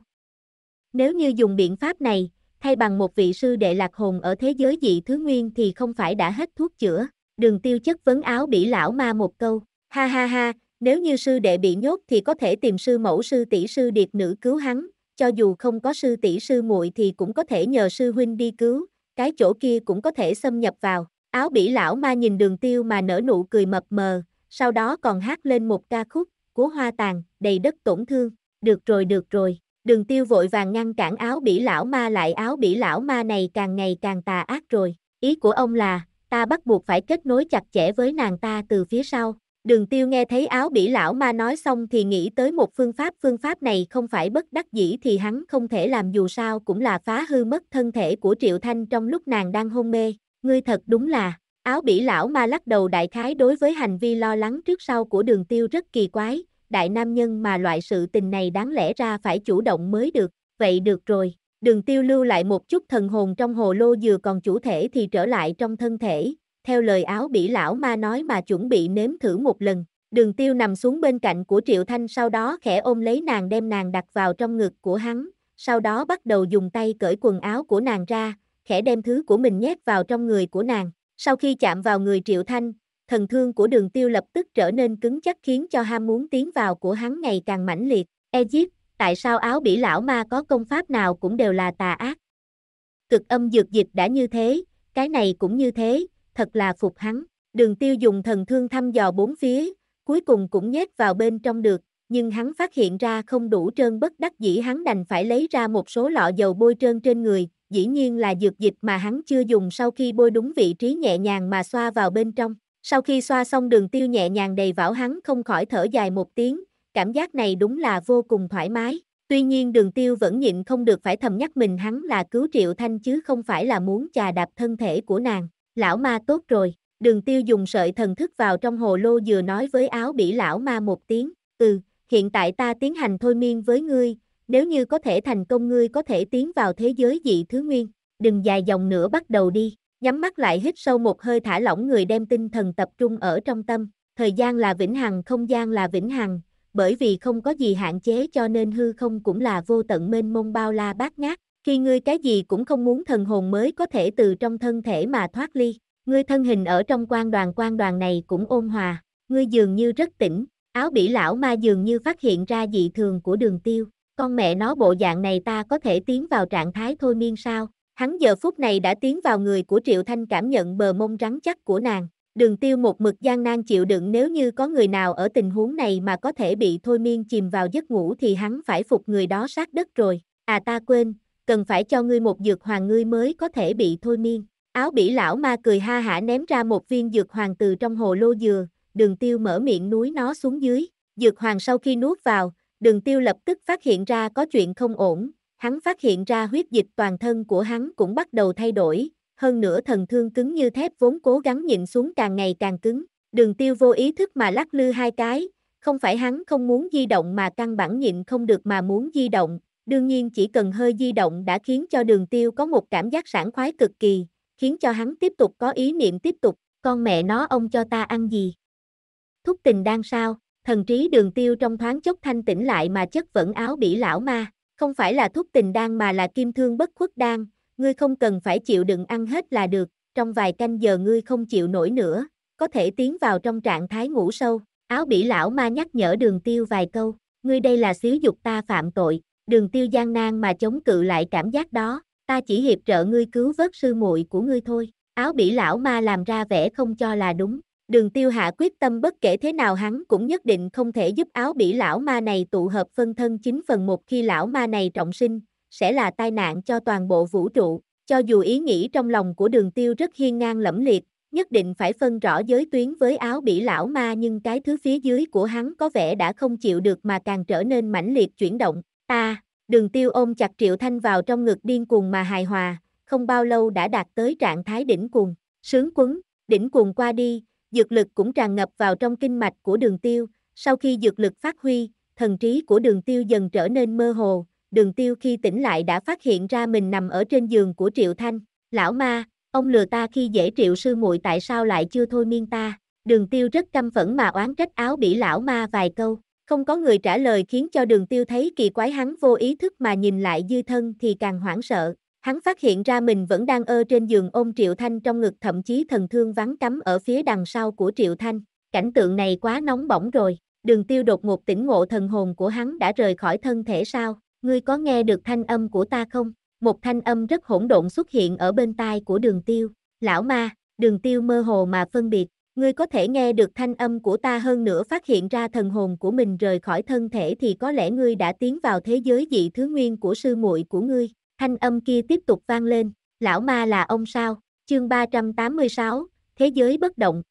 Nếu như dùng biện pháp này, thay bằng một vị sư đệ lạc hồn ở thế giới dị thứ nguyên thì không phải đã hết thuốc chữa, đường tiêu chất vấn áo bỉ lão ma một câu, ha ha ha, nếu như sư đệ bị nhốt thì có thể tìm sư mẫu sư tỷ sư điệt nữ cứu hắn, cho dù không có sư tỷ sư muội thì cũng có thể nhờ sư huynh đi cứu, cái chỗ kia cũng có thể xâm nhập vào. Áo bỉ lão ma nhìn đường tiêu mà nở nụ cười mập mờ, sau đó còn hát lên một ca khúc, của hoa tàn, đầy đất tổn thương. Được rồi được rồi, đường tiêu vội vàng ngăn cản áo bỉ lão ma lại áo bỉ lão ma này càng ngày càng tà ác rồi. Ý của ông là, ta bắt buộc phải kết nối chặt chẽ với nàng ta từ phía sau. Đường tiêu nghe thấy áo bỉ lão ma nói xong thì nghĩ tới một phương pháp phương pháp này không phải bất đắc dĩ thì hắn không thể làm dù sao cũng là phá hư mất thân thể của Triệu Thanh trong lúc nàng đang hôn mê. Ngươi thật đúng là, Áo bỉ lão ma lắc đầu đại khái đối với hành vi lo lắng trước sau của đường tiêu rất kỳ quái, đại nam nhân mà loại sự tình này đáng lẽ ra phải chủ động mới được, vậy được rồi. Đường tiêu lưu lại một chút thần hồn trong hồ lô dừa còn chủ thể thì trở lại trong thân thể, theo lời áo bỉ lão ma nói mà chuẩn bị nếm thử một lần. Đường tiêu nằm xuống bên cạnh của Triệu Thanh sau đó khẽ ôm lấy nàng đem nàng đặt vào trong ngực của hắn, sau đó bắt đầu dùng tay cởi quần áo của nàng ra, khẽ đem thứ của mình nhét vào trong người của nàng. Sau khi chạm vào người Triệu Thanh, thần thương của đường tiêu lập tức trở nên cứng chắc khiến cho ham muốn tiến vào của hắn ngày càng mãnh liệt. Egypt, tại sao áo bỉ lão ma có công pháp nào cũng đều là tà ác? Cực âm dược dịch đã như thế, cái này cũng như thế, thật là phục hắn. Đường tiêu dùng thần thương thăm dò bốn phía, cuối cùng cũng nhét vào bên trong được, nhưng hắn phát hiện ra không đủ trơn bất đắc dĩ hắn đành phải lấy ra một số lọ dầu bôi trơn trên người, dĩ nhiên là dược dịch mà hắn chưa dùng sau khi bôi đúng vị trí nhẹ nhàng mà xoa vào bên trong. Sau khi xoa xong đường tiêu nhẹ nhàng đầy vảo hắn không khỏi thở dài một tiếng, cảm giác này đúng là vô cùng thoải mái. Tuy nhiên đường tiêu vẫn nhịn không được phải thầm nhắc mình hắn là cứu triệu thanh chứ không phải là muốn chà đạp thân thể của nàng. Lão ma tốt rồi, đường tiêu dùng sợi thần thức vào trong hồ lô vừa nói với áo bỉ lão ma một tiếng. Ừ, hiện tại ta tiến hành thôi miên với ngươi, nếu như có thể thành công ngươi có thể tiến vào thế giới dị thứ nguyên, đừng dài dòng nữa bắt đầu đi, nhắm mắt lại hít sâu một hơi thả lỏng người đem tinh thần tập trung ở trong tâm, thời gian là vĩnh hằng không gian là vĩnh hằng, bởi vì không có gì hạn chế cho nên hư không cũng là vô tận mênh mông bao la bát ngát, khi ngươi cái gì cũng không muốn thần hồn mới có thể từ trong thân thể mà thoát ly, ngươi thân hình ở trong quan đoàn quan đoàn này cũng ôn hòa, ngươi dường như rất tỉnh, áo bỉ lão ma dường như phát hiện ra dị thường của đường tiêu, con mẹ nó bộ dạng này ta có thể tiến vào trạng thái thôi miên sao? Hắn giờ phút này đã tiến vào người của Triệu Thanh cảm nhận bờ mông rắn chắc của nàng. Đường tiêu một mực gian nan chịu đựng nếu như có người nào ở tình huống này mà có thể bị thôi miên chìm vào giấc ngủ thì hắn phải phục người đó sát đất rồi. À ta quên, cần phải cho ngươi một dược hoàng ngươi mới có thể bị thôi miên. Áo bỉ lão ma cười ha hả ném ra một viên dược hoàng từ trong hồ lô dừa, đường tiêu mở miệng núi nó xuống dưới. Dược hoàng sau khi nuốt vào, Đường tiêu lập tức phát hiện ra có chuyện không ổn, hắn phát hiện ra huyết dịch toàn thân của hắn cũng bắt đầu thay đổi, hơn nữa thần thương cứng như thép vốn cố gắng nhịn xuống càng ngày càng cứng. Đường tiêu vô ý thức mà lắc lư hai cái, không phải hắn không muốn di động mà căn bản nhịn không được mà muốn di động, đương nhiên chỉ cần hơi di động đã khiến cho đường tiêu có một cảm giác sảng khoái cực kỳ, khiến cho hắn tiếp tục có ý niệm tiếp tục, con mẹ nó ông cho ta ăn gì? Thúc tình đang sao? thần trí đường tiêu trong thoáng chốc thanh tỉnh lại mà chất vẫn áo bỉ lão ma, không phải là thuốc tình đan mà là kim thương bất khuất đan, ngươi không cần phải chịu đựng ăn hết là được, trong vài canh giờ ngươi không chịu nổi nữa, có thể tiến vào trong trạng thái ngủ sâu, áo bỉ lão ma nhắc nhở đường tiêu vài câu, ngươi đây là xíu dục ta phạm tội, đường tiêu gian nan mà chống cự lại cảm giác đó, ta chỉ hiệp trợ ngươi cứu vớt sư muội của ngươi thôi, áo bỉ lão ma làm ra vẻ không cho là đúng, đường tiêu hạ quyết tâm bất kể thế nào hắn cũng nhất định không thể giúp áo bỉ lão ma này tụ hợp phân thân 9 phần 1 khi lão ma này trọng sinh, sẽ là tai nạn cho toàn bộ vũ trụ, cho dù ý nghĩ trong lòng của đường tiêu rất hiên ngang lẫm liệt, nhất định phải phân rõ giới tuyến với áo bỉ lão ma nhưng cái thứ phía dưới của hắn có vẻ đã không chịu được mà càng trở nên mãnh liệt chuyển động, ta, đường tiêu ôm chặt triệu thanh vào trong ngực điên cuồng mà hài hòa, không bao lâu đã đạt tới trạng thái đỉnh cuồng, sướng quấn, đỉnh cuồng qua đi, dược lực cũng tràn ngập vào trong kinh mạch của đường tiêu, sau khi dược lực phát huy, thần trí của đường tiêu dần trở nên mơ hồ, đường tiêu khi tỉnh lại đã phát hiện ra mình nằm ở trên giường của Triệu Thanh, lão ma, ông lừa ta khi dễ Triệu sư muội tại sao lại chưa thôi miên ta, đường tiêu rất căm phẫn mà oán trách áo bị lão ma vài câu. Không có người trả lời khiến cho đường tiêu thấy kỳ quái hắn vô ý thức mà nhìn lại dư thân thì càng hoảng sợ, Hắn phát hiện ra mình vẫn đang ơ trên giường ôm Triệu Thanh trong ngực thậm chí thần thương vắng cắm ở phía đằng sau của Triệu Thanh. Cảnh tượng này quá nóng bỏng rồi. Đường tiêu đột ngột tỉnh ngộ thần hồn của hắn đã rời khỏi thân thể sao. Ngươi có nghe được thanh âm của ta không? Một thanh âm rất hỗn độn xuất hiện ở bên tai của đường tiêu. Lão ma, đường tiêu mơ hồ mà phân biệt. Ngươi có thể nghe được thanh âm của ta hơn nữa phát hiện ra thần hồn của mình rời khỏi thân thể thì có lẽ ngươi đã tiến vào thế giới dị thứ nguyên của sư muội của ngươi. Thanh âm kia tiếp tục vang lên, lão ma là ông sao, chương 386, thế giới bất động.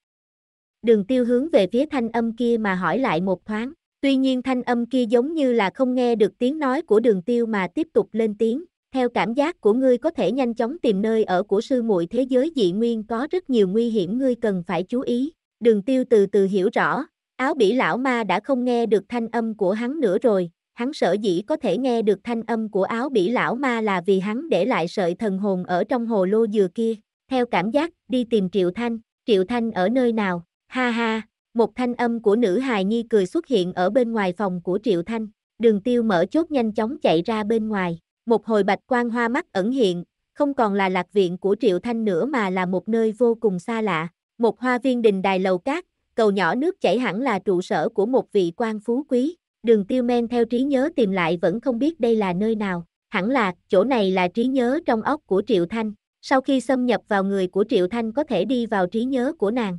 Đường tiêu hướng về phía thanh âm kia mà hỏi lại một thoáng, tuy nhiên thanh âm kia giống như là không nghe được tiếng nói của đường tiêu mà tiếp tục lên tiếng, theo cảm giác của ngươi có thể nhanh chóng tìm nơi ở của sư muội thế giới dị nguyên có rất nhiều nguy hiểm ngươi cần phải chú ý. Đường tiêu từ từ hiểu rõ, áo bỉ lão ma đã không nghe được thanh âm của hắn nữa rồi, hắn sở dĩ có thể nghe được thanh âm của áo bỉ lão ma là vì hắn để lại sợi thần hồn ở trong hồ lô dừa kia. Theo cảm giác, đi tìm Triệu Thanh, Triệu Thanh ở nơi nào, ha ha, một thanh âm của nữ hài nhi cười xuất hiện ở bên ngoài phòng của Triệu Thanh, đường tiêu mở chốt nhanh chóng chạy ra bên ngoài, một hồi bạch quan hoa mắt ẩn hiện, không còn là lạc viện của Triệu Thanh nữa mà là một nơi vô cùng xa lạ, một hoa viên đình đài lầu cát, cầu nhỏ nước chảy hẳn là trụ sở của một vị quan phú quý, Đường tiêu men theo trí nhớ tìm lại vẫn không biết đây là nơi nào, hẳn là chỗ này là trí nhớ trong óc của Triệu Thanh, sau khi xâm nhập vào người của Triệu Thanh có thể đi vào trí nhớ của nàng.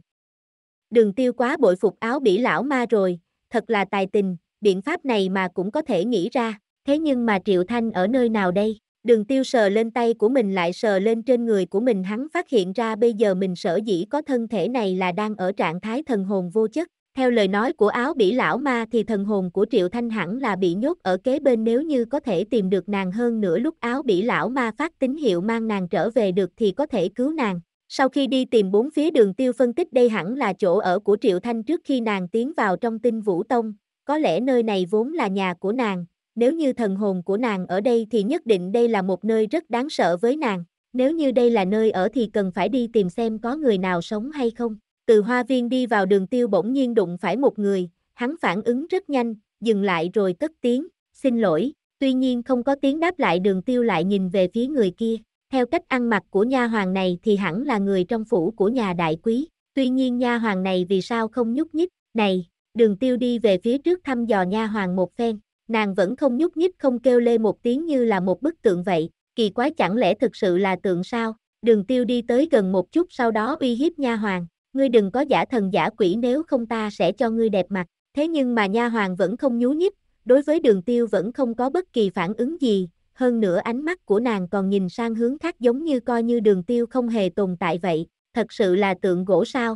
Đường tiêu quá bội phục áo bỉ lão ma rồi, thật là tài tình, biện pháp này mà cũng có thể nghĩ ra, thế nhưng mà Triệu Thanh ở nơi nào đây? Đường tiêu sờ lên tay của mình lại sờ lên trên người của mình hắn phát hiện ra bây giờ mình sở dĩ có thân thể này là đang ở trạng thái thần hồn vô chất. Theo lời nói của áo bỉ lão ma thì thần hồn của Triệu Thanh hẳn là bị nhốt ở kế bên nếu như có thể tìm được nàng hơn nữa lúc áo bỉ lão ma phát tín hiệu mang nàng trở về được thì có thể cứu nàng. Sau khi đi tìm bốn phía đường tiêu phân tích đây hẳn là chỗ ở của Triệu Thanh trước khi nàng tiến vào trong tinh Vũ Tông, có lẽ nơi này vốn là nhà của nàng, nếu như thần hồn của nàng ở đây thì nhất định đây là một nơi rất đáng sợ với nàng, nếu như đây là nơi ở thì cần phải đi tìm xem có người nào sống hay không từ hoa viên đi vào đường tiêu bỗng nhiên đụng phải một người, hắn phản ứng rất nhanh, dừng lại rồi cất tiếng, xin lỗi, tuy nhiên không có tiếng đáp lại đường tiêu lại nhìn về phía người kia, theo cách ăn mặc của nha hoàng này thì hẳn là người trong phủ của nhà đại quý, tuy nhiên nha hoàng này vì sao không nhúc nhích, này, đường tiêu đi về phía trước thăm dò nha hoàng một phen, nàng vẫn không nhúc nhích không kêu lê một tiếng như là một bức tượng vậy, kỳ quái chẳng lẽ thực sự là tượng sao, đường tiêu đi tới gần một chút sau đó uy hiếp nha hoàng, ngươi đừng có giả thần giả quỷ nếu không ta sẽ cho ngươi đẹp mặt. Thế nhưng mà nha hoàng vẫn không nhú nhích, đối với đường tiêu vẫn không có bất kỳ phản ứng gì, hơn nữa ánh mắt của nàng còn nhìn sang hướng khác giống như coi như đường tiêu không hề tồn tại vậy, thật sự là tượng gỗ sao?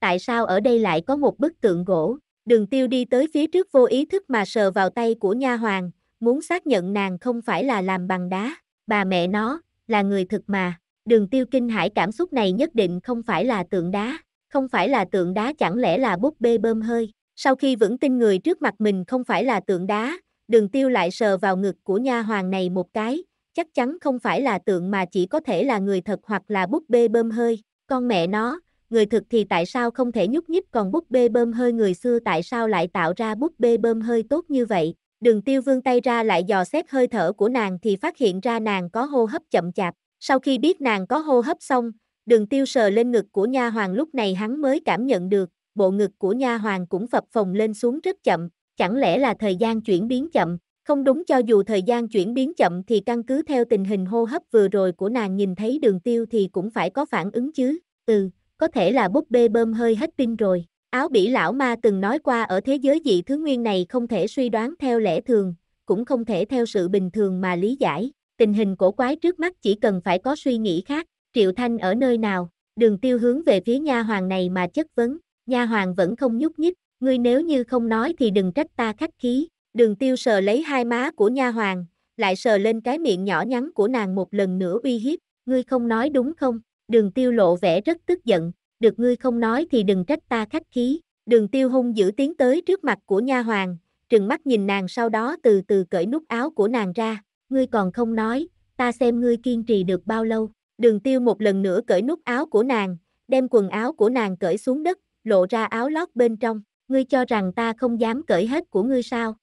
Tại sao ở đây lại có một bức tượng gỗ? Đường tiêu đi tới phía trước vô ý thức mà sờ vào tay của nha hoàng, muốn xác nhận nàng không phải là làm bằng đá, bà mẹ nó, là người thực mà. Đường tiêu kinh hải cảm xúc này nhất định không phải là tượng đá, không phải là tượng đá chẳng lẽ là búp bê bơm hơi. Sau khi vững tin người trước mặt mình không phải là tượng đá, đường tiêu lại sờ vào ngực của nha hoàng này một cái, chắc chắn không phải là tượng mà chỉ có thể là người thật hoặc là búp bê bơm hơi. Con mẹ nó, người thực thì tại sao không thể nhúc nhích còn búp bê bơm hơi người xưa tại sao lại tạo ra búp bê bơm hơi tốt như vậy. Đường tiêu vương tay ra lại dò xét hơi thở của nàng thì phát hiện ra nàng có hô hấp chậm chạp, sau khi biết nàng có hô hấp xong, đường tiêu sờ lên ngực của nha hoàng lúc này hắn mới cảm nhận được, bộ ngực của nha hoàng cũng phập phồng lên xuống rất chậm, chẳng lẽ là thời gian chuyển biến chậm, không đúng cho dù thời gian chuyển biến chậm thì căn cứ theo tình hình hô hấp vừa rồi của nàng nhìn thấy đường tiêu thì cũng phải có phản ứng chứ, ừ, có thể là búp bê bơm hơi hết pin rồi. Áo bỉ lão ma từng nói qua ở thế giới dị thứ nguyên này không thể suy đoán theo lẽ thường, cũng không thể theo sự bình thường mà lý giải tình hình cổ quái trước mắt chỉ cần phải có suy nghĩ khác, Triệu Thanh ở nơi nào, đường tiêu hướng về phía nha hoàng này mà chất vấn, nha hoàng vẫn không nhúc nhích, ngươi nếu như không nói thì đừng trách ta khách khí, đường tiêu sờ lấy hai má của nha hoàng, lại sờ lên cái miệng nhỏ nhắn của nàng một lần nữa uy hiếp, ngươi không nói đúng không, đường tiêu lộ vẻ rất tức giận, được ngươi không nói thì đừng trách ta khách khí, đường tiêu hung giữ tiến tới trước mặt của nha hoàng, trừng mắt nhìn nàng sau đó từ từ cởi nút áo của nàng ra, ngươi còn không nói, ta xem ngươi kiên trì được bao lâu. Đường tiêu một lần nữa cởi nút áo của nàng, đem quần áo của nàng cởi xuống đất, lộ ra áo lót bên trong. Ngươi cho rằng ta không dám cởi hết của ngươi sao?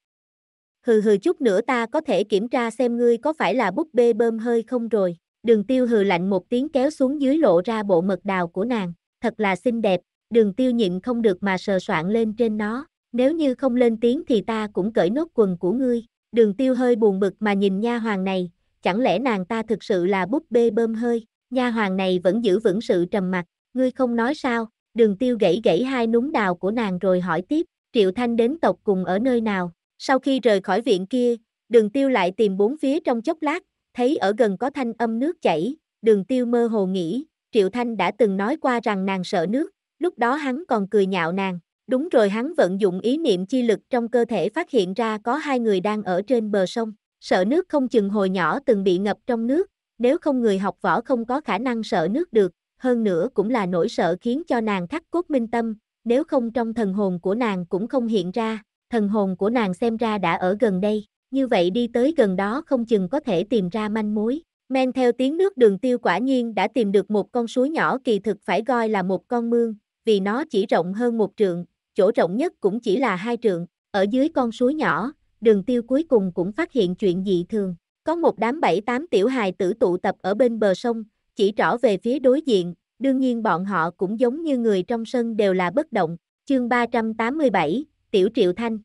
Hừ hừ chút nữa ta có thể kiểm tra xem ngươi có phải là búp bê bơm hơi không rồi. Đường tiêu hừ lạnh một tiếng kéo xuống dưới lộ ra bộ mật đào của nàng. Thật là xinh đẹp, đường tiêu nhịn không được mà sờ soạn lên trên nó. Nếu như không lên tiếng thì ta cũng cởi nốt quần của ngươi. Đường tiêu hơi buồn bực mà nhìn nha hoàng này, chẳng lẽ nàng ta thực sự là búp bê bơm hơi, nha hoàng này vẫn giữ vững sự trầm mặc, ngươi không nói sao, đường tiêu gãy gãy hai núm đào của nàng rồi hỏi tiếp, triệu thanh đến tộc cùng ở nơi nào, sau khi rời khỏi viện kia, đường tiêu lại tìm bốn phía trong chốc lát, thấy ở gần có thanh âm nước chảy, đường tiêu mơ hồ nghĩ, triệu thanh đã từng nói qua rằng nàng sợ nước, lúc đó hắn còn cười nhạo nàng, Đúng rồi hắn vận dụng ý niệm chi lực trong cơ thể phát hiện ra có hai người đang ở trên bờ sông, sợ nước không chừng hồi nhỏ từng bị ngập trong nước, nếu không người học võ không có khả năng sợ nước được, hơn nữa cũng là nỗi sợ khiến cho nàng khắc cốt minh tâm, nếu không trong thần hồn của nàng cũng không hiện ra, thần hồn của nàng xem ra đã ở gần đây, như vậy đi tới gần đó không chừng có thể tìm ra manh mối. Men theo tiếng nước đường tiêu quả nhiên đã tìm được một con suối nhỏ kỳ thực phải coi là một con mương, vì nó chỉ rộng hơn một trượng, chỗ rộng nhất cũng chỉ là hai trượng, ở dưới con suối nhỏ, đường tiêu cuối cùng cũng phát hiện chuyện dị thường. Có một đám bảy tám tiểu hài tử tụ tập ở bên bờ sông, chỉ rõ về phía đối diện, đương nhiên bọn họ cũng giống như người trong sân đều là bất động. Chương 387, Tiểu Triệu Thanh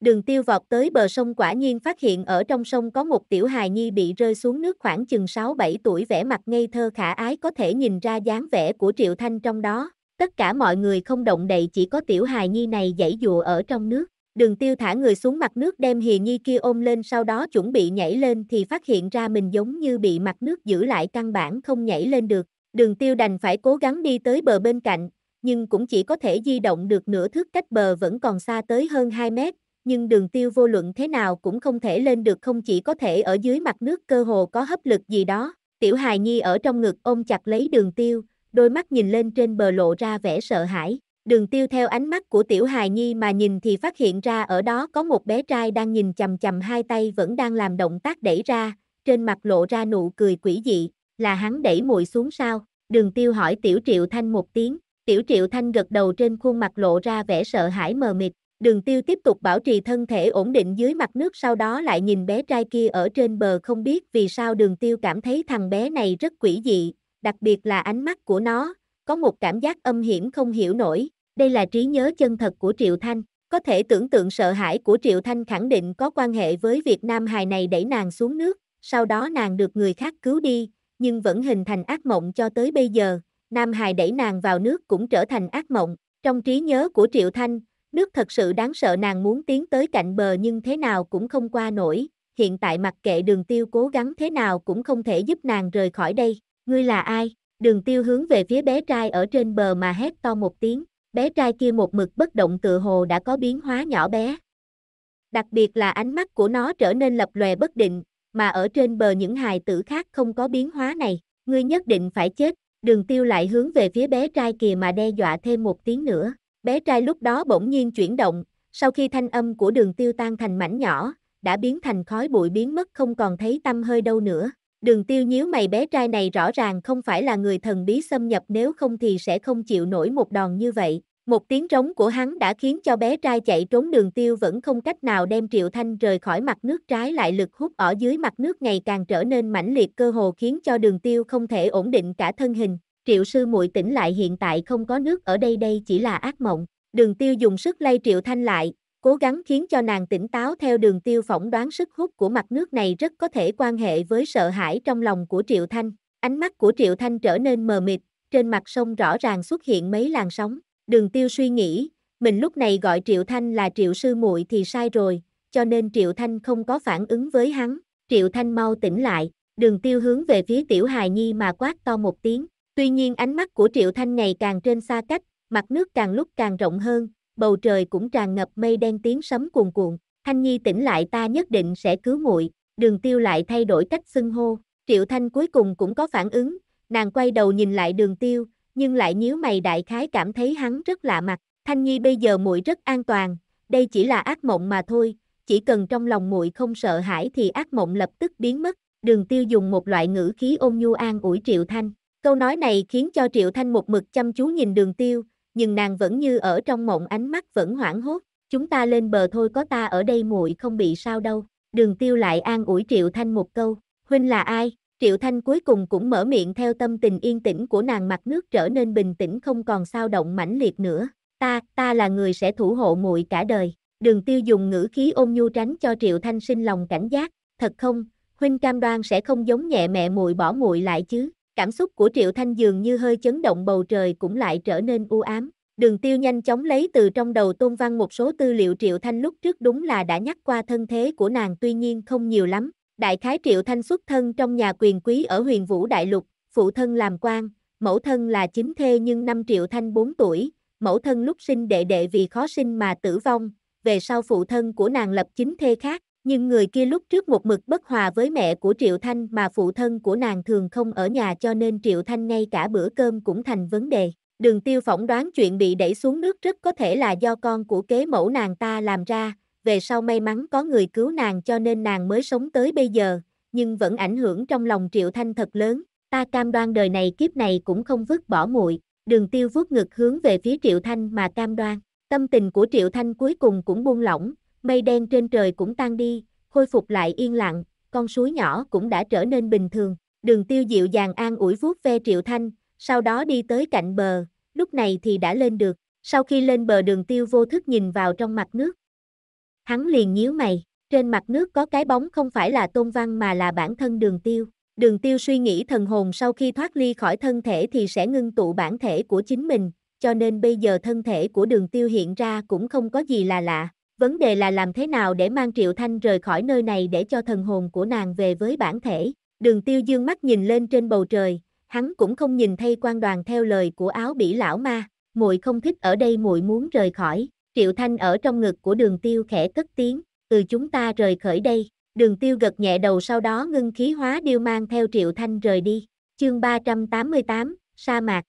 Đường tiêu vọt tới bờ sông quả nhiên phát hiện ở trong sông có một tiểu hài nhi bị rơi xuống nước khoảng chừng 6-7 tuổi vẻ mặt ngây thơ khả ái có thể nhìn ra dáng vẻ của Triệu Thanh trong đó, Tất cả mọi người không động đậy chỉ có tiểu hài nhi này dãy dụa ở trong nước. Đường tiêu thả người xuống mặt nước đem hiền nhi kia ôm lên sau đó chuẩn bị nhảy lên thì phát hiện ra mình giống như bị mặt nước giữ lại căn bản không nhảy lên được. Đường tiêu đành phải cố gắng đi tới bờ bên cạnh, nhưng cũng chỉ có thể di động được nửa thước cách bờ vẫn còn xa tới hơn 2 mét. Nhưng đường tiêu vô luận thế nào cũng không thể lên được không chỉ có thể ở dưới mặt nước cơ hồ có hấp lực gì đó. Tiểu hài nhi ở trong ngực ôm chặt lấy đường tiêu, đôi mắt nhìn lên trên bờ lộ ra vẻ sợ hãi. Đường tiêu theo ánh mắt của tiểu hài nhi mà nhìn thì phát hiện ra ở đó có một bé trai đang nhìn chầm chầm hai tay vẫn đang làm động tác đẩy ra, trên mặt lộ ra nụ cười quỷ dị, là hắn đẩy muội xuống sao, đường tiêu hỏi tiểu triệu thanh một tiếng, tiểu triệu thanh gật đầu trên khuôn mặt lộ ra vẻ sợ hãi mờ mịt, đường tiêu tiếp tục bảo trì thân thể ổn định dưới mặt nước sau đó lại nhìn bé trai kia ở trên bờ không biết vì sao đường tiêu cảm thấy thằng bé này rất quỷ dị, đặc biệt là ánh mắt của nó, có một cảm giác âm hiểm không hiểu nổi, đây là trí nhớ chân thật của Triệu Thanh. Có thể tưởng tượng sợ hãi của Triệu Thanh khẳng định có quan hệ với việc nam hài này đẩy nàng xuống nước, sau đó nàng được người khác cứu đi, nhưng vẫn hình thành ác mộng cho tới bây giờ. Nam hài đẩy nàng vào nước cũng trở thành ác mộng. Trong trí nhớ của Triệu Thanh, nước thật sự đáng sợ nàng muốn tiến tới cạnh bờ nhưng thế nào cũng không qua nổi. Hiện tại mặc kệ đường tiêu cố gắng thế nào cũng không thể giúp nàng rời khỏi đây. Ngươi là ai? Đường tiêu hướng về phía bé trai ở trên bờ mà hét to một tiếng, bé trai kia một mực bất động tự hồ đã có biến hóa nhỏ bé. Đặc biệt là ánh mắt của nó trở nên lập lòe bất định, mà ở trên bờ những hài tử khác không có biến hóa này, ngươi nhất định phải chết, đường tiêu lại hướng về phía bé trai kia mà đe dọa thêm một tiếng nữa. Bé trai lúc đó bỗng nhiên chuyển động, sau khi thanh âm của đường tiêu tan thành mảnh nhỏ, đã biến thành khói bụi biến mất không còn thấy tâm hơi đâu nữa. Đường tiêu nhíu mày bé trai này rõ ràng không phải là người thần bí xâm nhập nếu không thì sẽ không chịu nổi một đòn như vậy. Một tiếng rống của hắn đã khiến cho bé trai chạy trốn đường tiêu vẫn không cách nào đem Triệu Thanh rời khỏi mặt nước trái lại lực hút ở dưới mặt nước ngày càng trở nên mãnh liệt cơ hồ khiến cho đường tiêu không thể ổn định cả thân hình. Triệu sư muội tỉnh lại hiện tại không có nước ở đây đây chỉ là ác mộng. Đường tiêu dùng sức lay Triệu Thanh lại, cố gắng khiến cho nàng tỉnh táo theo đường tiêu phỏng đoán sức hút của mặt nước này rất có thể quan hệ với sợ hãi trong lòng của Triệu Thanh. Ánh mắt của Triệu Thanh trở nên mờ mịt, trên mặt sông rõ ràng xuất hiện mấy làn sóng. Đường tiêu suy nghĩ, mình lúc này gọi Triệu Thanh là Triệu Sư muội thì sai rồi, cho nên Triệu Thanh không có phản ứng với hắn. Triệu Thanh mau tỉnh lại, đường tiêu hướng về phía Tiểu Hài Nhi mà quát to một tiếng. Tuy nhiên ánh mắt của Triệu Thanh ngày càng trên xa cách, mặt nước càng lúc càng rộng hơn, bầu trời cũng tràn ngập mây đen tiếng sấm cuồn cuộn, Thanh Nhi tỉnh lại ta nhất định sẽ cứu muội, Đường Tiêu lại thay đổi cách xưng hô, Triệu Thanh cuối cùng cũng có phản ứng, nàng quay đầu nhìn lại Đường Tiêu, nhưng lại nhíu mày đại khái cảm thấy hắn rất lạ mặt, Thanh Nhi bây giờ muội rất an toàn, đây chỉ là ác mộng mà thôi, chỉ cần trong lòng muội không sợ hãi thì ác mộng lập tức biến mất. Đường Tiêu dùng một loại ngữ khí ôn nhu an ủi Triệu Thanh. Câu nói này khiến cho Triệu Thanh một mực chăm chú nhìn Đường Tiêu, nhưng nàng vẫn như ở trong mộng ánh mắt vẫn hoảng hốt, chúng ta lên bờ thôi có ta ở đây muội không bị sao đâu, đường tiêu lại an ủi Triệu Thanh một câu, huynh là ai, Triệu Thanh cuối cùng cũng mở miệng theo tâm tình yên tĩnh của nàng mặt nước trở nên bình tĩnh không còn sao động mãnh liệt nữa, ta, ta là người sẽ thủ hộ muội cả đời, đường tiêu dùng ngữ khí ôm nhu tránh cho Triệu Thanh sinh lòng cảnh giác, thật không, huynh cam đoan sẽ không giống nhẹ mẹ muội bỏ muội lại chứ Cảm xúc của Triệu Thanh dường như hơi chấn động bầu trời cũng lại trở nên u ám. Đường tiêu nhanh chóng lấy từ trong đầu Tôn Văn một số tư liệu Triệu Thanh lúc trước đúng là đã nhắc qua thân thế của nàng tuy nhiên không nhiều lắm. Đại khái Triệu Thanh xuất thân trong nhà quyền quý ở huyền vũ đại lục, phụ thân làm quan, mẫu thân là chính thê nhưng năm Triệu Thanh 4 tuổi, mẫu thân lúc sinh đệ đệ vì khó sinh mà tử vong, về sau phụ thân của nàng lập chính thê khác, nhưng người kia lúc trước một mực bất hòa với mẹ của Triệu Thanh mà phụ thân của nàng thường không ở nhà cho nên Triệu Thanh ngay cả bữa cơm cũng thành vấn đề. Đường tiêu phỏng đoán chuyện bị đẩy xuống nước rất có thể là do con của kế mẫu nàng ta làm ra, về sau may mắn có người cứu nàng cho nên nàng mới sống tới bây giờ, nhưng vẫn ảnh hưởng trong lòng Triệu Thanh thật lớn, ta cam đoan đời này kiếp này cũng không vứt bỏ muội. Đường tiêu vuốt ngực hướng về phía Triệu Thanh mà cam đoan, tâm tình của Triệu Thanh cuối cùng cũng buông lỏng, mây đen trên trời cũng tan đi, khôi phục lại yên lặng, con suối nhỏ cũng đã trở nên bình thường. Đường tiêu dịu dàng an ủi vuốt ve triệu thanh, sau đó đi tới cạnh bờ, lúc này thì đã lên được. Sau khi lên bờ đường tiêu vô thức nhìn vào trong mặt nước. Hắn liền nhíu mày, trên mặt nước có cái bóng không phải là tôn văn mà là bản thân đường tiêu. Đường tiêu suy nghĩ thần hồn sau khi thoát ly khỏi thân thể thì sẽ ngưng tụ bản thể của chính mình, cho nên bây giờ thân thể của đường tiêu hiện ra cũng không có gì là lạ. Vấn đề là làm thế nào để mang Triệu Thanh rời khỏi nơi này để cho thần hồn của nàng về với bản thể. Đường tiêu dương mắt nhìn lên trên bầu trời, hắn cũng không nhìn thay quan đoàn theo lời của áo bỉ lão ma, muội không thích ở đây muội muốn rời khỏi. Triệu Thanh ở trong ngực của đường tiêu khẽ cất tiếng, từ chúng ta rời khỏi đây. Đường tiêu gật nhẹ đầu sau đó ngưng khí hóa điêu mang theo Triệu Thanh rời đi. Chương 388, sa mạc.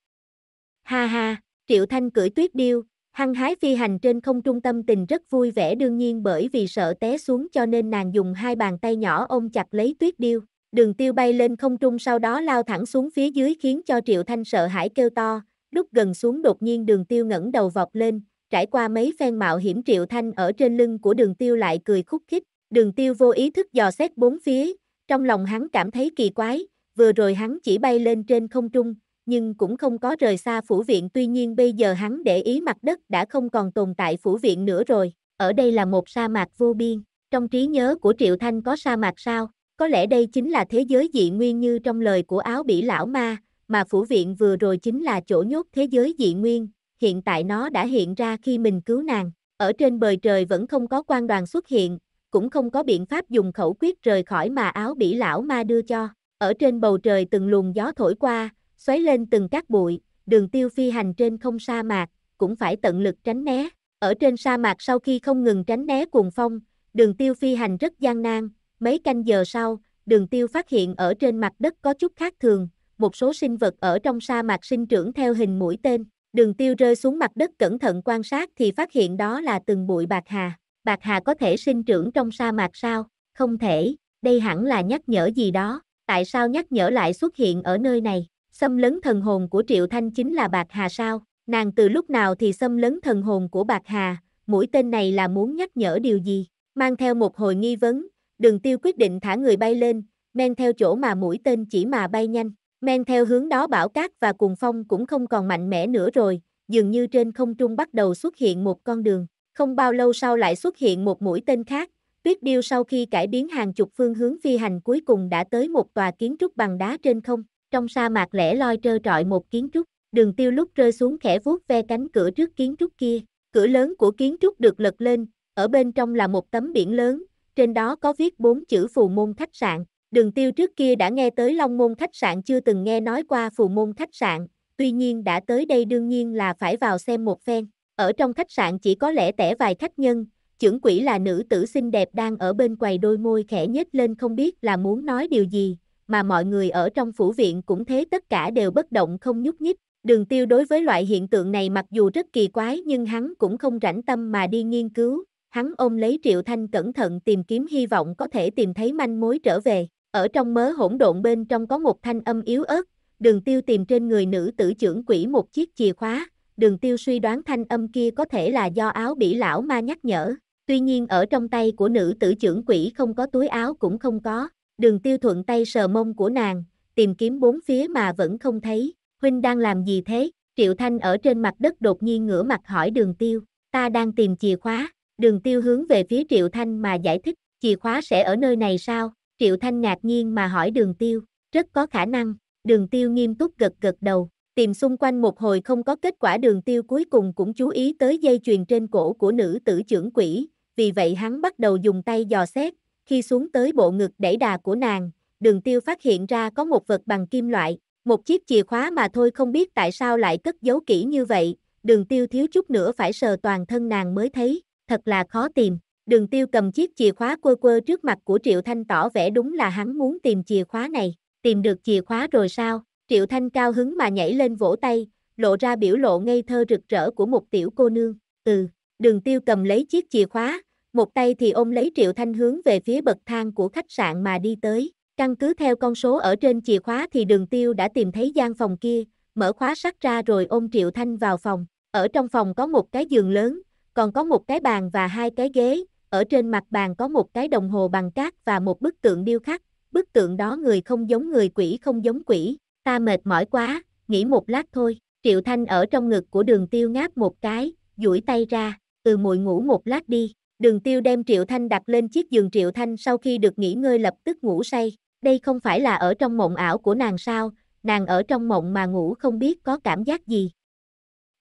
Ha ha, Triệu Thanh cưỡi tuyết điêu, Hăng hái phi hành trên không trung tâm tình rất vui vẻ đương nhiên bởi vì sợ té xuống cho nên nàng dùng hai bàn tay nhỏ ôm chặt lấy tuyết điêu. Đường tiêu bay lên không trung sau đó lao thẳng xuống phía dưới khiến cho Triệu Thanh sợ hãi kêu to. Lúc gần xuống đột nhiên đường tiêu ngẩng đầu vọc lên, trải qua mấy phen mạo hiểm Triệu Thanh ở trên lưng của đường tiêu lại cười khúc khích. Đường tiêu vô ý thức dò xét bốn phía, trong lòng hắn cảm thấy kỳ quái, vừa rồi hắn chỉ bay lên trên không trung, nhưng cũng không có rời xa phủ viện tuy nhiên bây giờ hắn để ý mặt đất đã không còn tồn tại phủ viện nữa rồi, ở đây là một sa mạc vô biên, trong trí nhớ của Triệu Thanh có sa mạc sao, có lẽ đây chính là thế giới dị nguyên như trong lời của áo bỉ lão ma, mà phủ viện vừa rồi chính là chỗ nhốt thế giới dị nguyên, hiện tại nó đã hiện ra khi mình cứu nàng, ở trên bờ trời vẫn không có quan đoàn xuất hiện, cũng không có biện pháp dùng khẩu quyết rời khỏi mà áo bỉ lão ma đưa cho, ở trên bầu trời từng luồng gió thổi qua, xoáy lên từng cát bụi, đường tiêu phi hành trên không sa mạc, cũng phải tận lực tránh né. Ở trên sa mạc sau khi không ngừng tránh né cuồng phong, đường tiêu phi hành rất gian nan, mấy canh giờ sau, đường tiêu phát hiện ở trên mặt đất có chút khác thường, một số sinh vật ở trong sa mạc sinh trưởng theo hình mũi tên. Đường tiêu rơi xuống mặt đất cẩn thận quan sát thì phát hiện đó là từng bụi bạc hà. Bạc hà có thể sinh trưởng trong sa mạc sao? Không thể, đây hẳn là nhắc nhở gì đó. Tại sao nhắc nhở lại xuất hiện ở nơi này? xâm lấn thần hồn của Triệu Thanh chính là Bạc Hà sao? Nàng từ lúc nào thì xâm lấn thần hồn của Bạc Hà, mũi tên này là muốn nhắc nhở điều gì? Mang theo một hồi nghi vấn, đường tiêu quyết định thả người bay lên, men theo chỗ mà mũi tên chỉ mà bay nhanh, men theo hướng đó bão cát và cuồng phong cũng không còn mạnh mẽ nữa rồi, dường như trên không trung bắt đầu xuất hiện một con đường, không bao lâu sau lại xuất hiện một mũi tên khác, tuyết điêu sau khi cải biến hàng chục phương hướng phi hành cuối cùng đã tới một tòa kiến trúc bằng đá trên không, trong sa mạc lẻ loi trơ trọi một kiến trúc, đường tiêu lúc rơi xuống khẽ vuốt ve cánh cửa trước kiến trúc kia, cửa lớn của kiến trúc được lật lên, ở bên trong là một tấm biển lớn, trên đó có viết bốn chữ phù môn khách sạn. Đường tiêu trước kia đã nghe tới Long Môn Khách Sạn chưa từng nghe nói qua Phù Môn Khách Sạn, tuy nhiên đã tới đây đương nhiên là phải vào xem một phen. Ở trong khách sạn chỉ có lẻ tẻ vài khách nhân, trưởng quỹ là nữ tử xinh đẹp đang ở bên quầy đôi môi khẽ nhếch lên không biết là muốn nói điều gì, mà mọi người ở trong phủ viện cũng thế tất cả đều bất động không nhúc nhích. Đường tiêu đối với loại hiện tượng này mặc dù rất kỳ quái nhưng hắn cũng không rảnh tâm mà đi nghiên cứu, hắn ôm lấy Triệu Thanh cẩn thận tìm kiếm hy vọng có thể tìm thấy manh mối trở về. Ở trong mớ hỗn độn bên trong có một thanh âm yếu ớt, đường tiêu tìm trên người nữ tử trưởng quỷ một chiếc chìa khóa, đường tiêu suy đoán thanh âm kia có thể là do áo bỉ lão ma nhắc nhở. Tuy nhiên ở trong tay của nữ tử trưởng quỷ không có túi áo cũng không có, Đường tiêu thuận tay sờ mông của nàng, tìm kiếm bốn phía mà vẫn không thấy. Huynh đang làm gì thế? Triệu Thanh ở trên mặt đất đột nhiên ngửa mặt hỏi đường tiêu. Ta đang tìm chìa khóa. Đường tiêu hướng về phía Triệu Thanh mà giải thích. Chìa khóa sẽ ở nơi này sao? Triệu Thanh ngạc nhiên mà hỏi đường tiêu. Rất có khả năng. Đường tiêu nghiêm túc gật gật đầu. Tìm xung quanh một hồi không có kết quả đường tiêu cuối cùng cũng chú ý tới dây chuyền trên cổ của nữ tử trưởng quỷ, vì vậy hắn bắt đầu dùng tay dò xét, khi xuống tới bộ ngực đẩy đà của nàng, đường tiêu phát hiện ra có một vật bằng kim loại, một chiếc chìa khóa mà thôi không biết tại sao lại cất giấu kỹ như vậy, đường tiêu thiếu chút nữa phải sờ toàn thân nàng mới thấy, thật là khó tìm. Đường tiêu cầm chiếc chìa khóa quơ quơ trước mặt của Triệu Thanh tỏ vẻ đúng là hắn muốn tìm chìa khóa này, tìm được chìa khóa rồi sao, Triệu Thanh cao hứng mà nhảy lên vỗ tay, lộ ra biểu lộ ngây thơ rực rỡ của một tiểu cô nương, ừ, đường tiêu cầm lấy chiếc chìa khóa, một tay thì ôm lấy Triệu Thanh hướng về phía bậc thang của khách sạn mà đi tới. Căn cứ theo con số ở trên chìa khóa thì đường tiêu đã tìm thấy gian phòng kia, mở khóa sắt ra rồi ôm Triệu Thanh vào phòng. Ở trong phòng có một cái giường lớn, còn có một cái bàn và hai cái ghế, ở trên mặt bàn có một cái đồng hồ bằng cát và một bức tượng điêu khắc, bức tượng đó người không giống người quỷ không giống quỷ, ta mệt mỏi quá, nghỉ một lát thôi, Triệu Thanh ở trong ngực của đường tiêu ngáp một cái, duỗi tay ra, từ mùi ngủ một lát đi, Đường tiêu đem Triệu Thanh đặt lên chiếc giường Triệu Thanh sau khi được nghỉ ngơi lập tức ngủ say. Đây không phải là ở trong mộng ảo của nàng sao, nàng ở trong mộng mà ngủ không biết có cảm giác gì.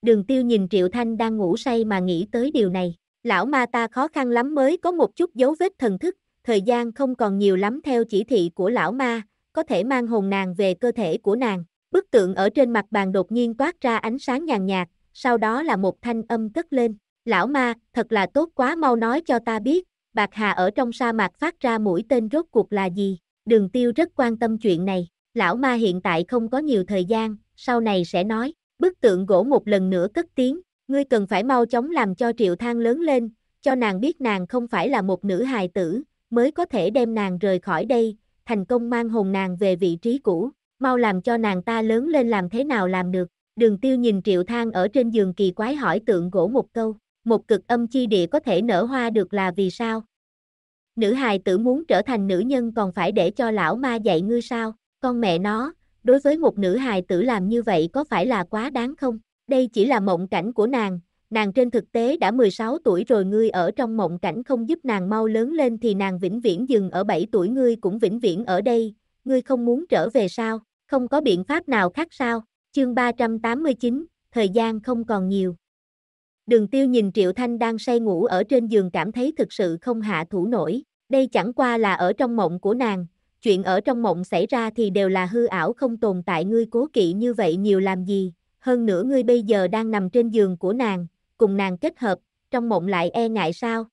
Đường tiêu nhìn Triệu Thanh đang ngủ say mà nghĩ tới điều này. Lão ma ta khó khăn lắm mới có một chút dấu vết thần thức, thời gian không còn nhiều lắm theo chỉ thị của lão ma, có thể mang hồn nàng về cơ thể của nàng. Bức tượng ở trên mặt bàn đột nhiên toát ra ánh sáng nhàn nhạt, sau đó là một thanh âm cất lên. Lão ma, thật là tốt quá mau nói cho ta biết, bạc hà ở trong sa mạc phát ra mũi tên rốt cuộc là gì. Đường tiêu rất quan tâm chuyện này, lão ma hiện tại không có nhiều thời gian, sau này sẽ nói. Bức tượng gỗ một lần nữa cất tiếng, ngươi cần phải mau chóng làm cho triệu thang lớn lên, cho nàng biết nàng không phải là một nữ hài tử, mới có thể đem nàng rời khỏi đây, thành công mang hồn nàng về vị trí cũ, mau làm cho nàng ta lớn lên làm thế nào làm được. Đường tiêu nhìn triệu thang ở trên giường kỳ quái hỏi tượng gỗ một câu, một cực âm chi địa có thể nở hoa được là vì sao? Nữ hài tử muốn trở thành nữ nhân còn phải để cho lão ma dạy ngươi sao? Con mẹ nó, đối với một nữ hài tử làm như vậy có phải là quá đáng không? Đây chỉ là mộng cảnh của nàng, nàng trên thực tế đã 16 tuổi rồi ngươi ở trong mộng cảnh không giúp nàng mau lớn lên thì nàng vĩnh viễn dừng ở 7 tuổi ngươi cũng vĩnh viễn ở đây, ngươi không muốn trở về sao? Không có biện pháp nào khác sao? Chương 389, thời gian không còn nhiều. Đường tiêu nhìn Triệu Thanh đang say ngủ ở trên giường cảm thấy thực sự không hạ thủ nổi, đây chẳng qua là ở trong mộng của nàng, chuyện ở trong mộng xảy ra thì đều là hư ảo không tồn tại ngươi cố kỵ như vậy nhiều làm gì, hơn nữa ngươi bây giờ đang nằm trên giường của nàng, cùng nàng kết hợp, trong mộng lại e ngại sao?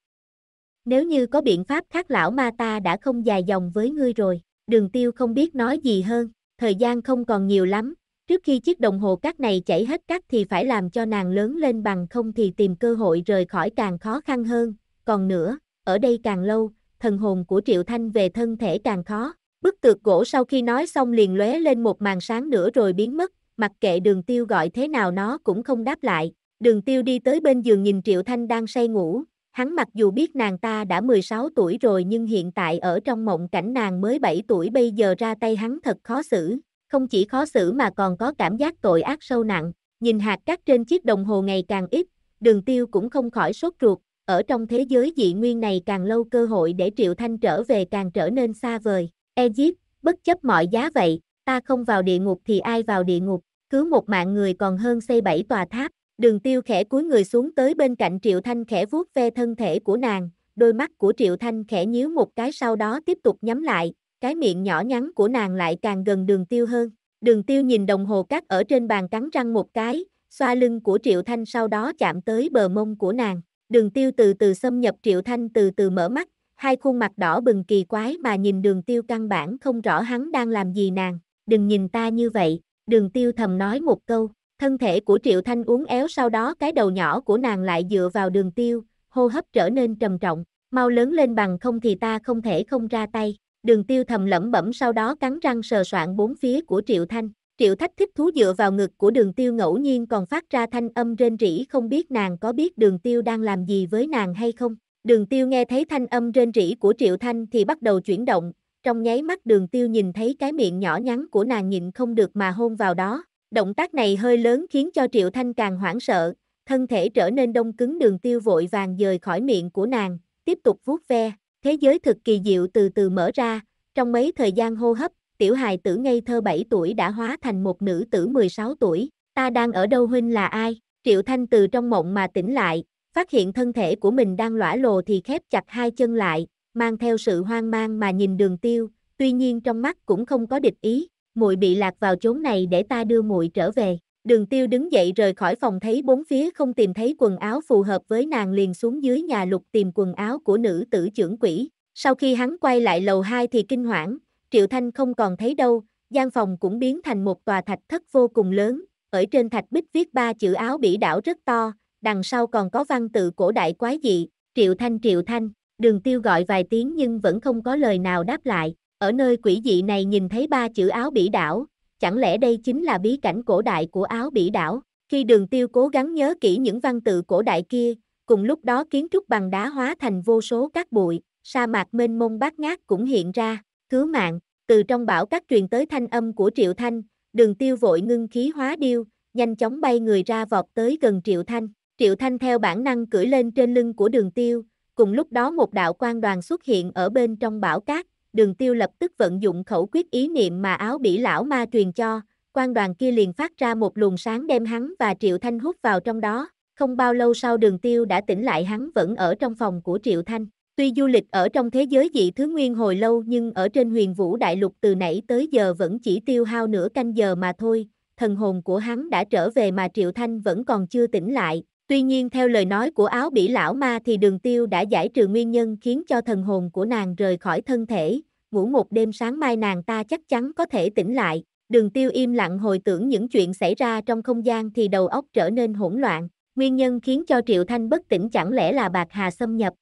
Nếu như có biện pháp khác lão ma ta đã không dài dòng với ngươi rồi, đường tiêu không biết nói gì hơn, thời gian không còn nhiều lắm, Trước khi chiếc đồng hồ cát này chảy hết cát thì phải làm cho nàng lớn lên bằng không thì tìm cơ hội rời khỏi càng khó khăn hơn. Còn nữa, ở đây càng lâu, thần hồn của Triệu Thanh về thân thể càng khó. Bức tược gỗ sau khi nói xong liền lóe lên một màn sáng nữa rồi biến mất, mặc kệ đường tiêu gọi thế nào nó cũng không đáp lại. Đường tiêu đi tới bên giường nhìn Triệu Thanh đang say ngủ, hắn mặc dù biết nàng ta đã 16 tuổi rồi nhưng hiện tại ở trong mộng cảnh nàng mới 7 tuổi bây giờ ra tay hắn thật khó xử không chỉ khó xử mà còn có cảm giác tội ác sâu nặng, nhìn hạt cát trên chiếc đồng hồ ngày càng ít, đường tiêu cũng không khỏi sốt ruột, ở trong thế giới dị nguyên này càng lâu cơ hội để Triệu Thanh trở về càng trở nên xa vời. Egypt, bất chấp mọi giá vậy, ta không vào địa ngục thì ai vào địa ngục, cứu một mạng người còn hơn xây bảy tòa tháp. Đường tiêu khẽ cúi người xuống tới bên cạnh Triệu Thanh khẽ vuốt ve thân thể của nàng, đôi mắt của Triệu Thanh khẽ nhíu một cái sau đó tiếp tục nhắm lại, cái miệng nhỏ nhắn của nàng lại càng gần đường tiêu hơn. Đường tiêu nhìn đồng hồ cát ở trên bàn cắn răng một cái, xoa lưng của Triệu Thanh sau đó chạm tới bờ mông của nàng. Đường tiêu từ từ xâm nhập Triệu Thanh từ từ mở mắt, hai khuôn mặt đỏ bừng kỳ quái mà nhìn đường tiêu căn bản không rõ hắn đang làm gì nàng. Đừng nhìn ta như vậy, đường tiêu thầm nói một câu. Thân thể của Triệu Thanh uốn éo sau đó cái đầu nhỏ của nàng lại dựa vào đường tiêu, hô hấp trở nên trầm trọng. Mau lớn lên bằng không thì ta không thể không ra tay đường tiêu thầm lẩm bẩm sau đó cắn răng sờ soạn bốn phía của Triệu Thanh. Triệu Thách thích thú dựa vào ngực của đường tiêu ngẫu nhiên còn phát ra thanh âm rên rỉ không biết nàng có biết đường tiêu đang làm gì với nàng hay không. Đường tiêu nghe thấy thanh âm rên rỉ của Triệu Thanh thì bắt đầu chuyển động, trong nháy mắt đường tiêu nhìn thấy cái miệng nhỏ nhắn của nàng nhịn không được mà hôn vào đó. Động tác này hơi lớn khiến cho Triệu Thanh càng hoảng sợ, thân thể trở nên đông cứng đường tiêu vội vàng rời khỏi miệng của nàng, tiếp tục vuốt ve. Thế giới thực kỳ diệu từ từ mở ra, trong mấy thời gian hô hấp, tiểu hài tử ngây thơ 7 tuổi đã hóa thành một nữ tử 16 tuổi, ta đang ở đâu huynh là ai? Triệu Thanh từ trong mộng mà tỉnh lại, phát hiện thân thể của mình đang lõa lồ thì khép chặt hai chân lại, mang theo sự hoang mang mà nhìn đường tiêu, tuy nhiên trong mắt cũng không có địch ý, muội bị lạc vào chốn này để ta đưa muội trở về. Đường tiêu đứng dậy rời khỏi phòng thấy bốn phía không tìm thấy quần áo phù hợp với nàng liền xuống dưới nhà lục tìm quần áo của nữ tử trưởng quỷ. Sau khi hắn quay lại lầu 2 thì kinh hoảng, Triệu Thanh không còn thấy đâu, gian phòng cũng biến thành một tòa thạch thất vô cùng lớn. Ở trên thạch bích viết ba chữ áo bỉ đảo rất to, đằng sau còn có văn tự cổ đại quái dị. Triệu Thanh Triệu Thanh, đường tiêu gọi vài tiếng nhưng vẫn không có lời nào đáp lại. Ở nơi quỷ dị này nhìn thấy ba chữ áo bỉ đảo, chẳng lẽ đây chính là bí cảnh cổ đại của áo bỉ đảo? Khi đường tiêu cố gắng nhớ kỹ những văn tự cổ đại kia, cùng lúc đó kiến trúc bằng đá hóa thành vô số cát bụi, sa mạc mênh mông bát ngát cũng hiện ra, cứu mạng, từ trong bão cát truyền tới thanh âm của Triệu Thanh, đường tiêu vội ngưng khí hóa điêu, nhanh chóng bay người ra vọt tới gần Triệu Thanh. Triệu Thanh theo bản năng cưỡi lên trên lưng của đường tiêu, cùng lúc đó một đạo quan đoàn xuất hiện ở bên trong bão cát, đường tiêu lập tức vận dụng khẩu quyết ý niệm mà áo bỉ lão ma truyền cho, quan đoàn kia liền phát ra một luồng sáng đem hắn và Triệu Thanh hút vào trong đó, không bao lâu sau đường tiêu đã tỉnh lại hắn vẫn ở trong phòng của Triệu Thanh. Tuy du lịch ở trong thế giới dị thứ nguyên hồi lâu nhưng ở trên huyền vũ đại lục từ nãy tới giờ vẫn chỉ tiêu hao nửa canh giờ mà thôi, thần hồn của hắn đã trở về mà Triệu Thanh vẫn còn chưa tỉnh lại, Tuy nhiên theo lời nói của áo bỉ lão ma thì đường tiêu đã giải trừ nguyên nhân khiến cho thần hồn của nàng rời khỏi thân thể, ngủ một đêm sáng mai nàng ta chắc chắn có thể tỉnh lại. Đường tiêu im lặng hồi tưởng những chuyện xảy ra trong không gian thì đầu óc trở nên hỗn loạn, nguyên nhân khiến cho Triệu Thanh bất tỉnh chẳng lẽ là bạc hà xâm nhập.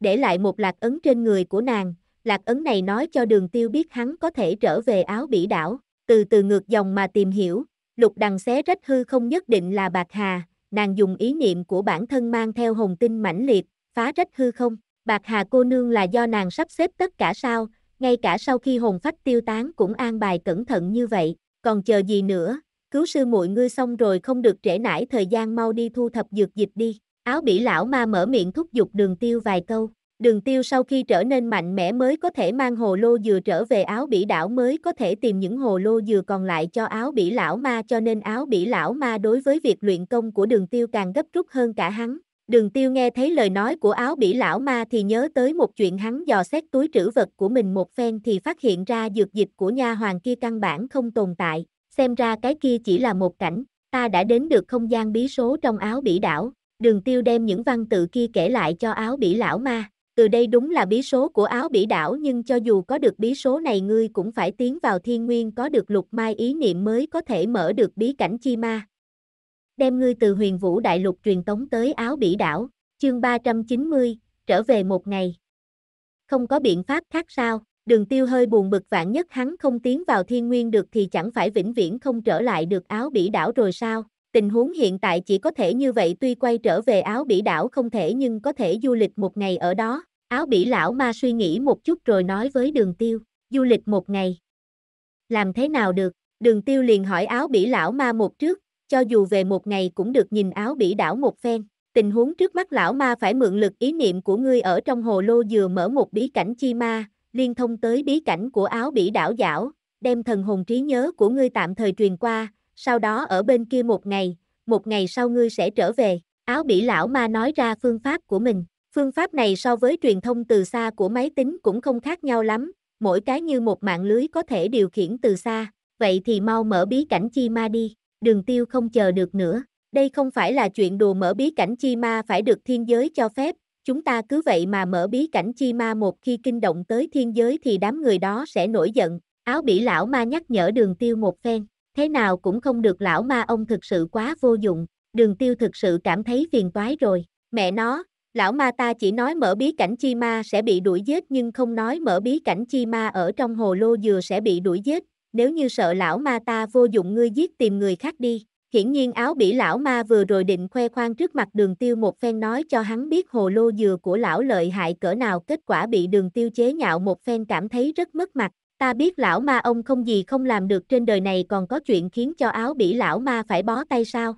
Để lại một lạc ấn trên người của nàng, lạc ấn này nói cho đường tiêu biết hắn có thể trở về áo bỉ đảo, từ từ ngược dòng mà tìm hiểu, lục đằng xé rách hư không nhất định là bạc hà, nàng dùng ý niệm của bản thân mang theo hồn tinh mãnh liệt, phá rách hư không. Bạc Hà cô nương là do nàng sắp xếp tất cả sao, ngay cả sau khi hồn phách tiêu tán cũng an bài cẩn thận như vậy, còn chờ gì nữa, cứu sư muội ngươi xong rồi không được trễ nải thời gian mau đi thu thập dược dịch đi. Áo bỉ lão ma mở miệng thúc giục đường tiêu vài câu, đường tiêu sau khi trở nên mạnh mẽ mới có thể mang hồ lô dừa trở về áo bỉ đảo mới có thể tìm những hồ lô dừa còn lại cho áo bỉ lão ma cho nên áo bỉ lão ma đối với việc luyện công của đường tiêu càng gấp rút hơn cả hắn. Đường tiêu nghe thấy lời nói của áo bỉ lão ma thì nhớ tới một chuyện hắn dò xét túi trữ vật của mình một phen thì phát hiện ra dược dịch của nha hoàng kia căn bản không tồn tại, xem ra cái kia chỉ là một cảnh, ta đã đến được không gian bí số trong áo bỉ đảo, đường tiêu đem những văn tự kia kể lại cho áo bỉ lão ma từ đây đúng là bí số của áo bỉ đảo nhưng cho dù có được bí số này ngươi cũng phải tiến vào thiên nguyên có được lục mai ý niệm mới có thể mở được bí cảnh chi ma. Đem ngươi từ huyền vũ đại lục truyền tống tới áo bỉ đảo, chương 390, trở về một ngày. Không có biện pháp khác sao, đường tiêu hơi buồn bực vạn nhất hắn không tiến vào thiên nguyên được thì chẳng phải vĩnh viễn không trở lại được áo bỉ đảo rồi sao? tình huống hiện tại chỉ có thể như vậy tuy quay trở về áo bỉ đảo không thể nhưng có thể du lịch một ngày ở đó. Áo bỉ lão ma suy nghĩ một chút rồi nói với đường tiêu, du lịch một ngày. Làm thế nào được, đường tiêu liền hỏi áo bỉ lão ma một trước, cho dù về một ngày cũng được nhìn áo bỉ đảo một phen. Tình huống trước mắt lão ma phải mượn lực ý niệm của ngươi ở trong hồ lô dừa mở một bí cảnh chi ma, liên thông tới bí cảnh của áo bỉ đảo dảo, đem thần hồn trí nhớ của ngươi tạm thời truyền qua, sau đó ở bên kia một ngày, một ngày sau ngươi sẽ trở về. Áo bỉ lão ma nói ra phương pháp của mình. Phương pháp này so với truyền thông từ xa của máy tính cũng không khác nhau lắm, mỗi cái như một mạng lưới có thể điều khiển từ xa, vậy thì mau mở bí cảnh chi ma đi, đường tiêu không chờ được nữa. Đây không phải là chuyện đùa mở bí cảnh chi ma phải được thiên giới cho phép, chúng ta cứ vậy mà mở bí cảnh chi ma một khi kinh động tới thiên giới thì đám người đó sẽ nổi giận. Áo bỉ lão ma nhắc nhở đường tiêu một phen, thế nào cũng không được lão ma ông thực sự quá vô dụng, đường tiêu thực sự cảm thấy phiền toái rồi, mẹ nó, lão ma ta chỉ nói mở bí cảnh chi ma sẽ bị đuổi giết nhưng không nói mở bí cảnh chi ma ở trong hồ lô dừa sẽ bị đuổi giết, nếu như sợ lão ma ta vô dụng ngươi giết tìm người khác đi. Hiển nhiên áo bỉ lão ma vừa rồi định khoe khoang trước mặt đường tiêu một phen nói cho hắn biết hồ lô dừa của lão lợi hại cỡ nào kết quả bị đường tiêu chế nhạo một phen cảm thấy rất mất mặt, Ta biết lão ma ông không gì không làm được trên đời này còn có chuyện khiến cho áo bỉ lão ma phải bó tay sao?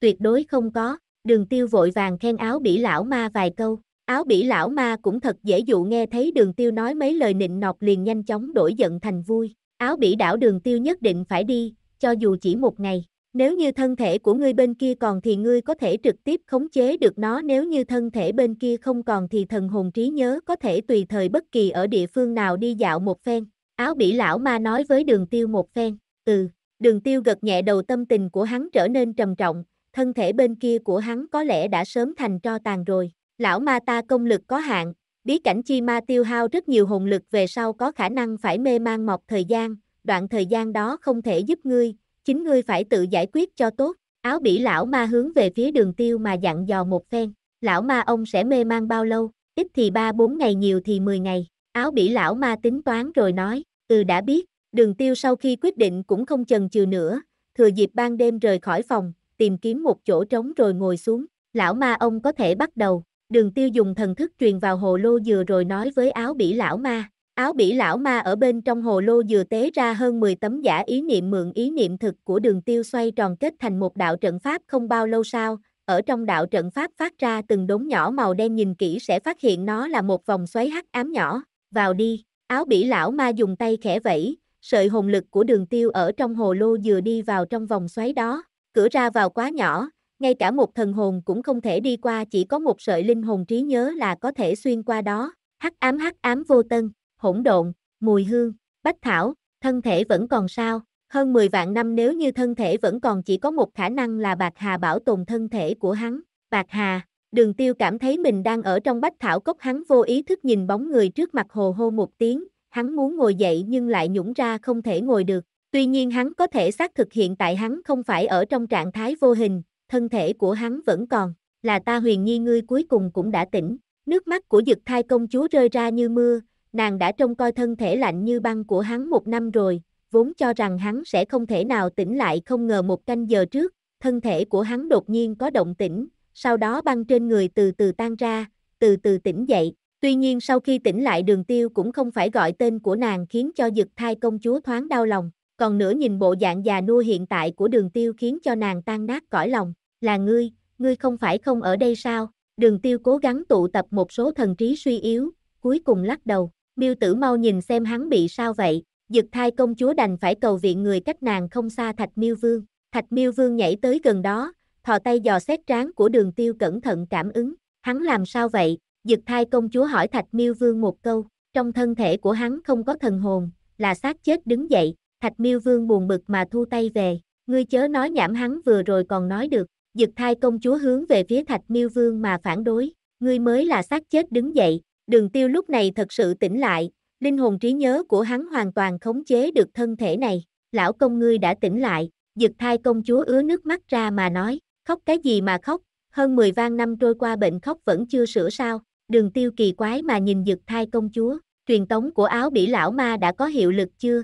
Tuyệt đối không có, đường tiêu vội vàng khen áo bỉ lão ma vài câu. Áo bỉ lão ma cũng thật dễ dụ nghe thấy đường tiêu nói mấy lời nịnh nọt liền nhanh chóng đổi giận thành vui. Áo bỉ đảo đường tiêu nhất định phải đi, cho dù chỉ một ngày. Nếu như thân thể của ngươi bên kia còn thì ngươi có thể trực tiếp khống chế được nó nếu như thân thể bên kia không còn thì thần hồn trí nhớ có thể tùy thời bất kỳ ở địa phương nào đi dạo một phen. Áo bỉ lão ma nói với đường tiêu một phen, ừ, đường tiêu gật nhẹ đầu tâm tình của hắn trở nên trầm trọng, thân thể bên kia của hắn có lẽ đã sớm thành tro tàn rồi. Lão ma ta công lực có hạn, bí cảnh chi ma tiêu hao rất nhiều hồn lực về sau có khả năng phải mê mang mọc thời gian, đoạn thời gian đó không thể giúp ngươi, chính ngươi phải tự giải quyết cho tốt. Áo bỉ lão ma hướng về phía đường tiêu mà dặn dò một phen, lão ma ông sẽ mê mang bao lâu, ít thì 3-4 ngày nhiều thì 10 ngày. Áo bỉ lão ma tính toán rồi nói, ừ đã biết, đường tiêu sau khi quyết định cũng không chần chừ nữa, thừa dịp ban đêm rời khỏi phòng, tìm kiếm một chỗ trống rồi ngồi xuống, lão ma ông có thể bắt đầu. Đường tiêu dùng thần thức truyền vào hồ lô dừa rồi nói với áo bỉ lão ma, Áo bỉ lão ma ở bên trong hồ lô dừa tế ra hơn 10 tấm giả ý niệm mượn ý niệm thực của đường tiêu xoay tròn kết thành một đạo trận pháp không bao lâu sau, ở trong đạo trận pháp phát ra từng đống nhỏ màu đen nhìn kỹ sẽ phát hiện nó là một vòng xoáy hắc ám nhỏ, vào đi, áo bỉ lão ma dùng tay khẽ vẫy, sợi hồn lực của đường tiêu ở trong hồ lô dừa đi vào trong vòng xoáy đó, cửa ra vào quá nhỏ, ngay cả một thần hồn cũng không thể đi qua chỉ có một sợi linh hồn trí nhớ là có thể xuyên qua đó, hắc ám hắc ám vô tân, hỗn độn, mùi hương, bách thảo, thân thể vẫn còn sao, hơn 10 vạn năm nếu như thân thể vẫn còn chỉ có một khả năng là Bạc Hà bảo tồn thân thể của hắn, Bạc Hà, đường tiêu cảm thấy mình đang ở trong bách thảo cốc hắn vô ý thức nhìn bóng người trước mặt hồ hô một tiếng, hắn muốn ngồi dậy nhưng lại nhũng ra không thể ngồi được, tuy nhiên hắn có thể xác thực hiện tại hắn không phải ở trong trạng thái vô hình, thân thể của hắn vẫn còn, là ta huyền nhi ngươi cuối cùng cũng đã tỉnh, nước mắt của dực thai công chúa rơi ra như mưa, Nàng đã trông coi thân thể lạnh như băng của hắn một năm rồi, vốn cho rằng hắn sẽ không thể nào tỉnh lại không ngờ một canh giờ trước, thân thể của hắn đột nhiên có động tĩnh, sau đó băng trên người từ từ tan ra, từ từ tỉnh dậy. Tuy nhiên sau khi tỉnh lại đường tiêu cũng không phải gọi tên của nàng khiến cho dực thai công chúa thoáng đau lòng, còn nữa nhìn bộ dạng già nua hiện tại của đường tiêu khiến cho nàng tan nát cõi lòng, là ngươi, ngươi không phải không ở đây sao, đường tiêu cố gắng tụ tập một số thần trí suy yếu, cuối cùng lắc đầu, Miêu tử mau nhìn xem hắn bị sao vậy, dực thai công chúa đành phải cầu viện người cách nàng không xa thạch miêu vương. Thạch miêu vương nhảy tới gần đó, thò tay dò xét trán của đường tiêu cẩn thận cảm ứng. Hắn làm sao vậy? Dực thai công chúa hỏi thạch miêu vương một câu. Trong thân thể của hắn không có thần hồn, là xác chết đứng dậy. Thạch miêu vương buồn bực mà thu tay về. Ngươi chớ nói nhảm hắn vừa rồi còn nói được. Dực thai công chúa hướng về phía thạch miêu vương mà phản đối. Ngươi mới là xác chết đứng dậy. Đường tiêu lúc này thật sự tỉnh lại, linh hồn trí nhớ của hắn hoàn toàn khống chế được thân thể này. Lão công ngươi đã tỉnh lại, dực thai công chúa ứa nước mắt ra mà nói, khóc cái gì mà khóc, hơn 10 vang năm trôi qua bệnh khóc vẫn chưa sửa sao. Đường tiêu kỳ quái mà nhìn dực thai công chúa, truyền tống của áo bỉ lão ma đã có hiệu lực chưa?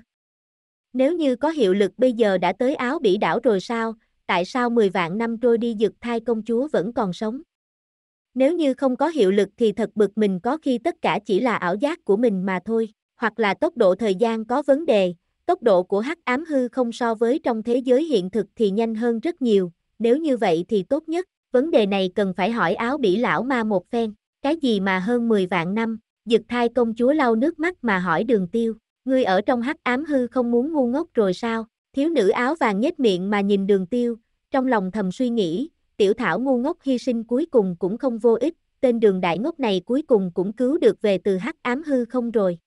Nếu như có hiệu lực bây giờ đã tới áo bỉ đảo rồi sao, tại sao 10 vạn năm trôi đi dực thai công chúa vẫn còn sống? Nếu như không có hiệu lực thì thật bực mình có khi tất cả chỉ là ảo giác của mình mà thôi, hoặc là tốc độ thời gian có vấn đề, tốc độ của hắc ám hư không so với trong thế giới hiện thực thì nhanh hơn rất nhiều, nếu như vậy thì tốt nhất, vấn đề này cần phải hỏi áo bỉ lão ma một phen, cái gì mà hơn 10 vạn năm, giật thai công chúa lau nước mắt mà hỏi đường tiêu, ngươi ở trong hắc ám hư không muốn ngu ngốc rồi sao, thiếu nữ áo vàng nhếch miệng mà nhìn đường tiêu, trong lòng thầm suy nghĩ, tiểu thảo ngu ngốc hy sinh cuối cùng cũng không vô ích, tên đường đại ngốc này cuối cùng cũng cứu được về từ hắc ám hư không rồi.